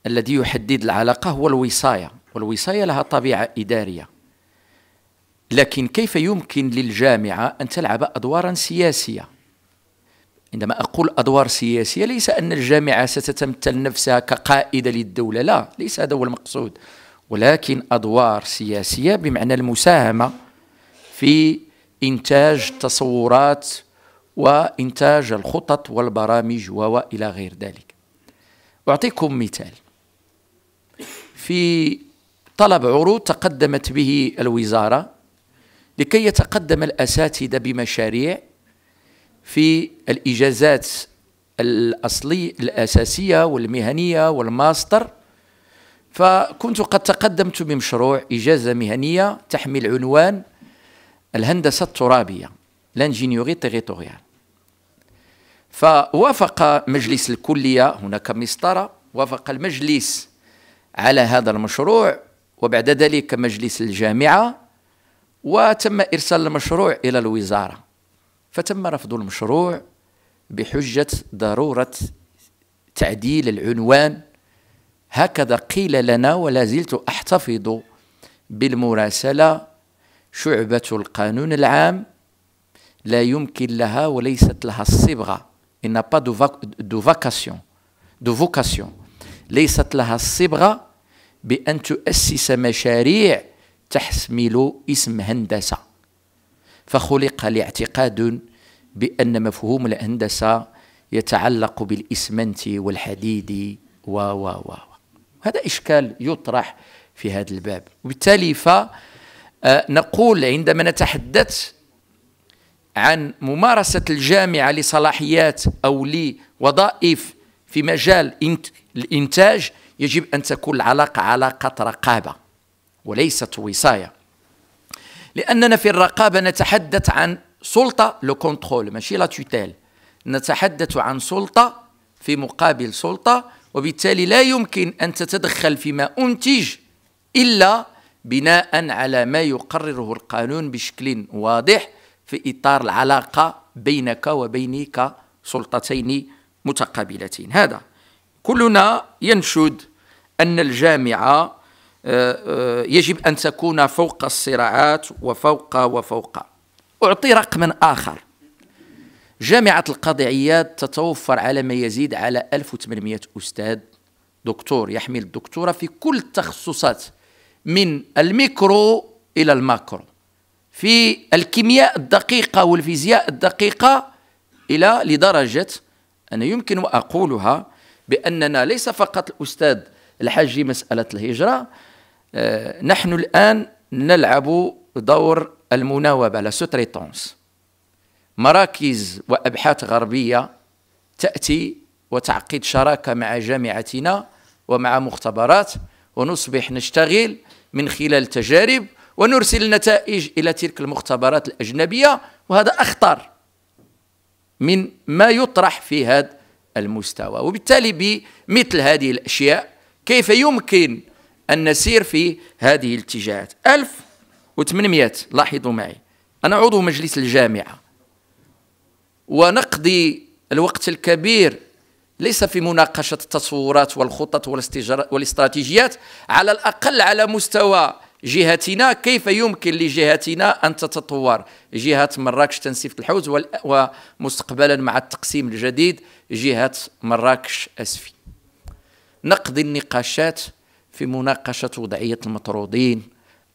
الذي يحدد العلاقة هو الوصاية والوصاية لها طبيعة إدارية لكن كيف يمكن للجامعة أن تلعب أدوارا سياسية عندما أقول أدوار سياسية ليس أن الجامعة ستتمثل نفسها كقائدة للدولة لا ليس هذا هو المقصود ولكن أدوار سياسية بمعنى المساهمة في إنتاج تصورات وإنتاج الخطط والبرامج وإلى غير ذلك أعطيكم مثال في طلب عروض تقدمت به الوزارة لكي يتقدم الأساتذة بمشاريع في الإجازات الأصلي الأساسية والمهنية والماستر فكنت قد تقدمت بمشروع إجازة مهنية تحمل عنوان الهندسة الترابية لانجينيوري تيريتوريال فوافق مجلس الكلية هناك مسطرة وافق المجلس على هذا المشروع وبعد ذلك مجلس الجامعة وتم إرسال المشروع إلى الوزارة فتم رفض المشروع بحجة ضرورة تعديل العنوان هكذا قيل لنا ولا زلت أحتفظ بالمراسلة شعبة القانون العام لا يمكن لها وليست لها الصبغة إن با دو فاكاسيون دو فوكاسيون ليست لها الصبغة بأن تؤسس مشاريع تحمل اسم هندسة فخلق لاعتقاد بأن مفهوم الهندسة يتعلق بالإسمنت والحديد و و و هذا إشكال يطرح في هذا الباب وبالتالي ف آه، نقول عندما نتحدث عن ممارسة الجامعة لصلاحيات أو لوظائف في مجال الإنتاج يجب أن تكون العلاقة علاقة رقابة وليست وصاية لأننا في الرقابة نتحدث عن سلطة لو كونترول ماشي لا توتيل نتحدث عن سلطة في مقابل سلطة وبالتالي لا يمكن أن تتدخل فيما أنتج إلا بناء على ما يقرره القانون بشكل واضح في إطار العلاقة بينك وبينك سلطتين متقابلتين هذا كلنا ينشد أن الجامعة آه، آه، يجب أن تكون فوق الصراعات وفوق وفوق أعطي رقما آخر جامعة القضيعيات تتوفر على ما يزيد على 1800 أستاذ دكتور يحمل الدكتوراه في كل التخصصات من الميكرو إلى الماكرو في الكيمياء الدقيقة والفيزياء الدقيقة إلى لدرجة أنا يمكن اقولها بأننا ليس فقط الأستاذ الحاجي مسألة الهجرة آه، نحن الآن نلعب دور المناوبة لا سوتريتونس مراكز وأبحاث غربية تأتي وتعقد شراكة مع جامعتنا ومع مختبرات ونصبح نشتغل من خلال تجارب ونرسل النتائج إلى تلك المختبرات الأجنبية وهذا أخطر من ما يطرح في هذا المستوى وبالتالي بمثل هذه الأشياء كيف يمكن أن نسير في هذه الاتجاهات 1800 لاحظوا معي أنا عضو مجلس الجامعة ونقضي الوقت الكبير ليس في مناقشة التصورات والخطط والاستراتيجيات على الأقل على مستوى جهتنا كيف يمكن لجهتنا أن تتطور جهة مراكش تنسيف الحوز ومستقبلا مع التقسيم الجديد جهة مراكش أسفي نقضي النقاشات في مناقشة وضعية المطرودين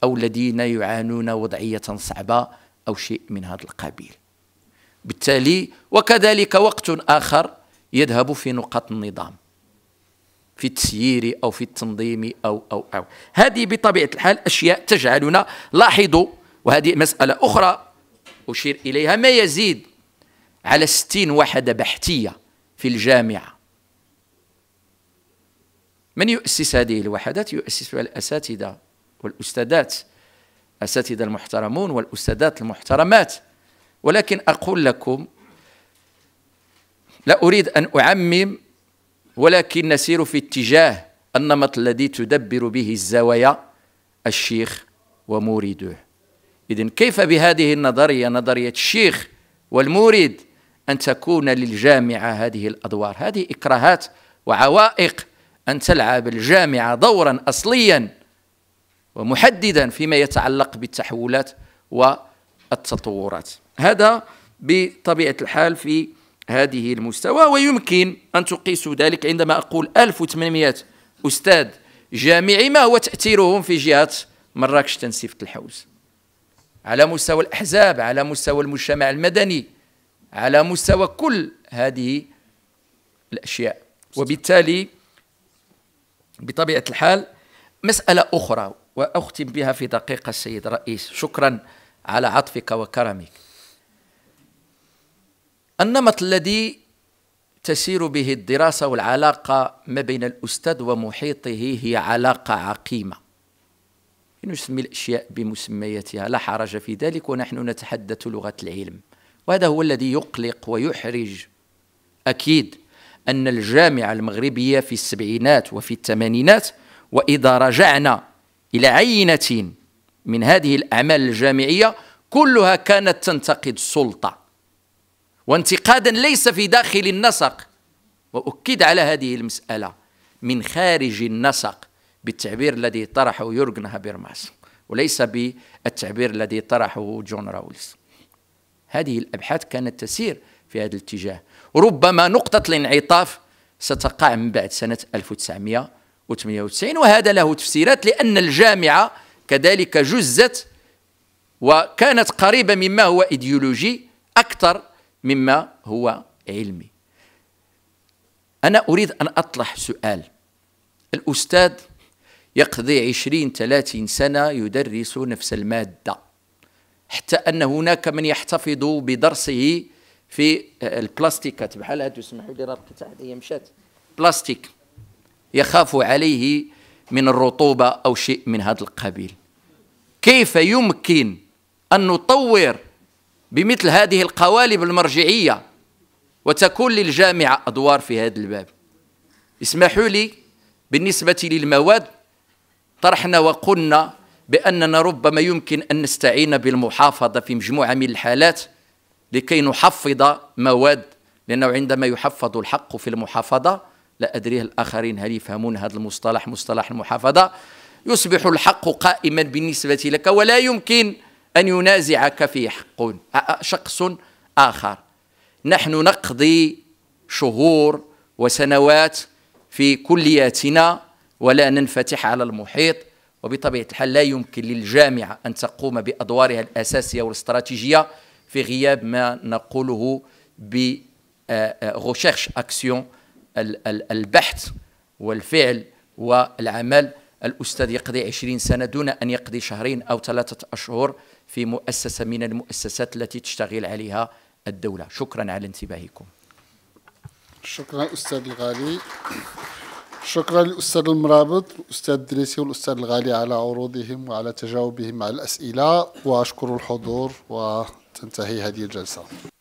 أو الذين يعانون وضعية صعبة أو شيء من هذا القبيل بالتالي وكذلك وقت آخر يذهب في نقاط النظام في التسيير أو في التنظيم أو أو أو هذه بطبيعة الحال أشياء تجعلنا لاحظوا وهذه مسألة أخرى أشير إليها ما يزيد على ستين وحدة بحثية في الجامعة من يؤسس هذه الوحدات يؤسسها الأساتذة والأستاذات الأساتذة المحترمون والأستاذات المحترمات ولكن أقول لكم لا أريد أن أعمم ولكن نسير في اتجاه النمط الذي تدبر به الزوايا الشيخ ومورده إذن كيف بهذه النظرية نظرية الشيخ والمورد أن تكون للجامعة هذه الأدوار هذه إكراهات وعوائق أن تلعب الجامعة دورا أصليا ومحددا فيما يتعلق بالتحولات والتطورات هذا بطبيعة الحال في هذه المستوى ويمكن أن تقيسوا ذلك عندما أقول 1800 أستاذ جامعي ما هو تأثيرهم في جهة مراكش تنسيفة الحوز على مستوى الأحزاب على مستوى المجتمع المدني على مستوى كل هذه الأشياء وبالتالي بطبيعة الحال مسألة أخرى وأختم بها في دقيقة السيد رئيس شكرا على عطفك وكرمك النمط الذي تسير به الدراسة والعلاقة ما بين الأستاذ ومحيطه هي علاقة عقيمة نسمي الأشياء بمسمياتها لا حرج في ذلك ونحن نتحدث لغة العلم وهذا هو الذي يقلق ويحرج أكيد أن الجامعة المغربية في السبعينات وفي الثمانينات وإذا رجعنا إلى عينة من هذه الأعمال الجامعية كلها كانت تنتقد السلطة وانتقادا ليس في داخل النسق واكد على هذه المساله من خارج النسق بالتعبير الذي طرحه يورغن هابيرماس وليس بالتعبير الذي طرحه جون راولز هذه الابحاث كانت تسير في هذا الاتجاه ربما نقطه الانعطاف ستقع من بعد سنه 1998 وهذا له تفسيرات لان الجامعه كذلك جزت وكانت قريبه مما هو ايديولوجي اكثر مما هو علمي أنا أريد أن أطرح سؤال الأستاذ يقضي عشرين ثلاثين سنة يدرس نفس المادة حتى أن هناك من يحتفظ بدرسه في آه، البلاستيكات بحال هذا تسمحوا لي راه القطعه هذه مشات بلاستيك يخاف عليه من الرطوبه او شيء من هذا القبيل كيف يمكن ان نطور بمثل هذه القوالب المرجعية وتكون للجامعة أدوار في هذا الباب اسمحوا لي بالنسبة للمواد طرحنا وقلنا بأننا ربما يمكن أن نستعين بالمحافظة في مجموعة من الحالات لكي نحفظ مواد لأنه عندما يحفظ الحق في المحافظة لا أدري الآخرين هل يفهمون هذا المصطلح مصطلح المحافظة يصبح الحق قائما بالنسبة لك ولا يمكن أن ينازعك في حق شخص آخر نحن نقضي شهور وسنوات في كلياتنا ولا ننفتح على المحيط وبطبيعة الحال لا يمكن للجامعة أن تقوم بأدوارها الأساسية والاستراتيجية في غياب ما نقوله ب غوشيرش أكسيون البحث والفعل والعمل الأستاذ يقضي 20 سنة دون أن يقضي شهرين أو ثلاثة أشهر في مؤسسة من المؤسسات التي تشتغل عليها الدولة شكرا على انتباهكم شكرا أستاذ الغالي شكرا للأستاذ المرابط الأستاذ الدريسي والأستاذ الغالي على عروضهم وعلى تجاوبهم على الأسئلة وأشكر الحضور وتنتهي هذه الجلسة